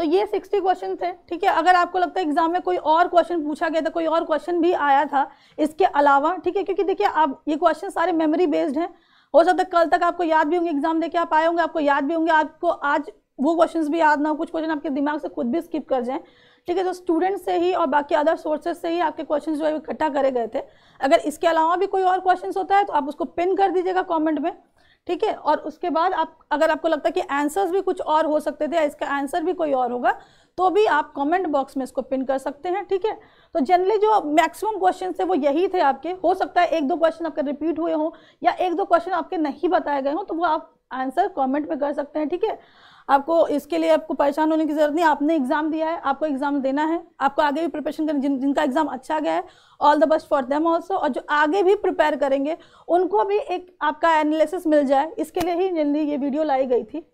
तो ये सिक्सटी क्वेश्चन थे ठीक है अगर आपको लगता है एग्जाम में कोई और क्वेश्चन पूछा गया था कोई और क्वेश्चन भी आया था इसके अलावा ठीक है क्योंकि देखिए आप ये क्वेश्चन सारे मेमोरी बेस्ड हैं हो सकता है कल तक आपको याद भी होंगे एग्जाम देके आप आए होंगे आपको याद भी होंगे आपको आज वो क्वेश्चन भी याद ना हो कुछ क्वेश्चन आपके दिमाग से खुद भी स्किप कर जाए ठीक है तो स्टूडेंट से ही और बाकी अदर सोर्सेज से ही आपके क्वेश्चन जो है इकट्ठा करे गए थे अगर इसके अलावा भी कोई और क्वेश्चन होता है तो आप उसको पिन कर दीजिएगा कॉमेंट में ठीक है और उसके बाद आप अगर आपको लगता है कि आंसर्स भी कुछ और हो सकते थे या इसका आंसर भी कोई और होगा तो भी आप कमेंट बॉक्स में इसको पिन कर सकते हैं ठीक है तो जनरली जो मैक्सिमम क्वेश्चन थे वो यही थे आपके हो सकता है एक दो क्वेश्चन आपके रिपीट हुए हों या एक दो क्वेश्चन आपके नहीं बताए गए हों तो वो आप आंसर कॉमेंट में कर सकते हैं ठीक है आपको इसके लिए आपको परेशान होने की जरूरत नहीं आपने एग्जाम दिया है आपको एग्जाम देना है आपको आगे भी प्रिपरेशन करें जिन जिनका एग्जाम अच्छा गया है all the best for them also और जो आगे भी प्रिपेयर करेंगे उनको भी एक आपका एनालिसिस मिल जाए इसके लिए ही जनरली ये वीडियो लाई गई थी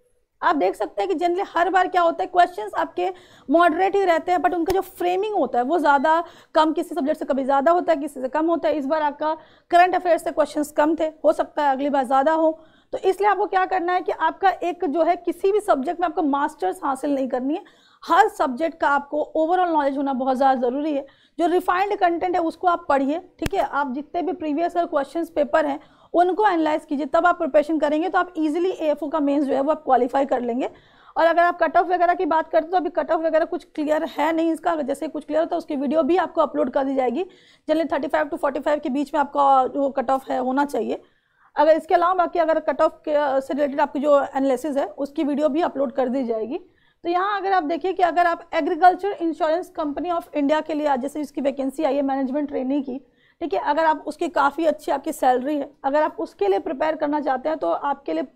आप देख सकते हैं कि जनरली हर बार क्या होता है क्वेश्चंस आपके मॉडरेट ही रहते हैं बट उनका जो फ्रेमिंग होता है वो ज़्यादा कम किसी सब्जेक्ट से कभी ज़्यादा होता है किसी से कम होता है इस बार आपका करंट अफेयर्स से क्वेश्चंस कम थे हो सकता है अगली बार ज़्यादा हो तो इसलिए आपको क्या करना है कि आपका एक जो है किसी भी सब्जेक्ट में आपको मास्टर्स हासिल नहीं करनी है हर सब्जेक्ट का आपको ओवरऑल नॉलेज होना बहुत ज़्यादा ज़रूरी है जो रिफाइंड कंटेंट है उसको आप पढ़िए ठीक है आप जितने भी प्रीवियस ईयर क्वेश्चन पेपर हैं उनको एनालाइज कीजिए तब आप प्रिपरेशन करेंगे तो आप इजीली ए का मेंस जो है वो आप क्वालिफाई कर लेंगे और अगर आप कट ऑफ वगैरह की बात करते तो अभी कट ऑफ वगैरह कुछ क्लियर है नहीं इसका अगर जैसे कुछ क्लियर होता है उसकी वीडियो भी आपको अपलोड कर दी जाएगी generally thirty five to forty five के बीच में आपका जो कट ऑफ है होना चाहिए अगर इसके अलावा बाकी अगर कट ऑफ से रिलेटेड आपकी जो एनालिसिस है उसकी वीडियो भी अपलोड कर दी जाएगी तो यहाँ अगर आप देखिए कि अगर आप agriculture insurance company of India के लिए जैसे इसकी वैकेंसी आई है मैनेजमेंट ट्रेनिंग की ठीक है अगर आप उसकी काफ़ी अच्छी आपकी सैलरी है अगर आप उसके लिए प्रिपेयर करना चाहते हैं तो आपके लिए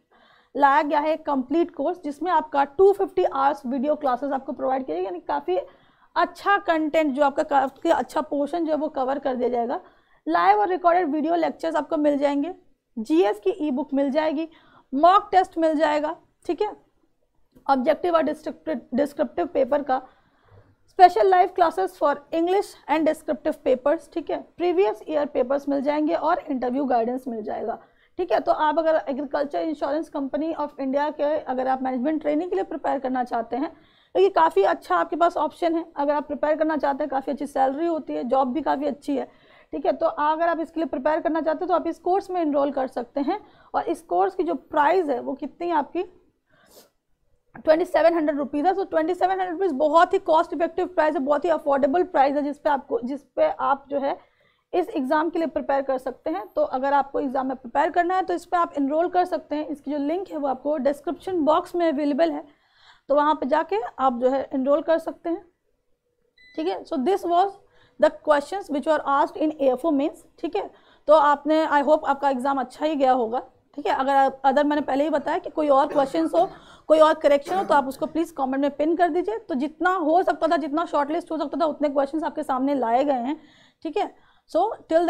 लाया गया है कंप्लीट कोर्स जिसमें आपका 250 फिफ्टी आवर्स वीडियो क्लासेस आपको प्रोवाइड किया यानी काफ़ी अच्छा कंटेंट जो आपका काफ़ी अच्छा पोर्शन जो है वो कवर कर दिया जाएगा लाइव और रिकॉर्डेड वीडियो लेक्चर्स आपको मिल जाएंगे जीएस की ई बुक मिल जाएगी मॉक टेस्ट मिल जाएगा ठीक है ऑब्जेक्टिव और डिस्क्रिप्टिव पेपर का special live classes for English and descriptive papers ठीक है प्रीवियस ईयर पेपर्स मिल जाएंगे और इंटरव्यू गाइडेंस मिल जाएगा ठीक है तो आप अगर agriculture insurance company of India के अगर आप मैनेजमेंट ट्रेनिंग के लिए प्रिपेयर करना चाहते हैं क्योंकि तो ये काफ़ी अच्छा आपके पास ऑप्शन है अगर आप प्रिपेयर करना चाहते हैं काफ़ी अच्छी सैलरी होती है जॉब भी काफ़ी अच्छी है ठीक है तो अगर आप इसके लिए प्रिपेयर करना चाहते हो तो आप इस कोर्स में इनरोल कर सकते हैं और इस कोर्स की जो प्राइस है वो कितनी आपकी ट्वेंटी सेवन हंड्रेड रुपीज़ है so twenty seven hundred rupees बहुत ही कॉस्ट इफेक्टिव प्राइस है बहुत ही अफोर्डेबल प्राइस है जिसपे आपको जिसपे आप जो है इस एग्ज़ाम के लिए प्रिपेयर कर सकते हैं तो अगर आपको एग्ज़ाम में प्रिपेयर करना है तो इस पर आप इनरोल कर सकते हैं इसकी जो लिंक है वो आपको डिस्क्रिप्शन बॉक्स में अवेलेबल है तो वहाँ पर जाके आप जो है इनरोल कर सकते हैं ठीक है so this was the question which are asked in F A O means ठीक है तो आपने आई होप आपका एग्ज़ाम अच्छा ही गया होगा ठीक है अगर अदर मैंने पहले ही बताया कि कोई और क्वेश्चन हो कोई और करेक्शन हो तो आप उसको प्लीज़ कमेंट में पिन कर दीजिए तो जितना हो सकता था जितना शॉर्ट लिस्ट हो सकता था उतने क्वेश्चन आपके सामने लाए गए हैं ठीक है सो टिल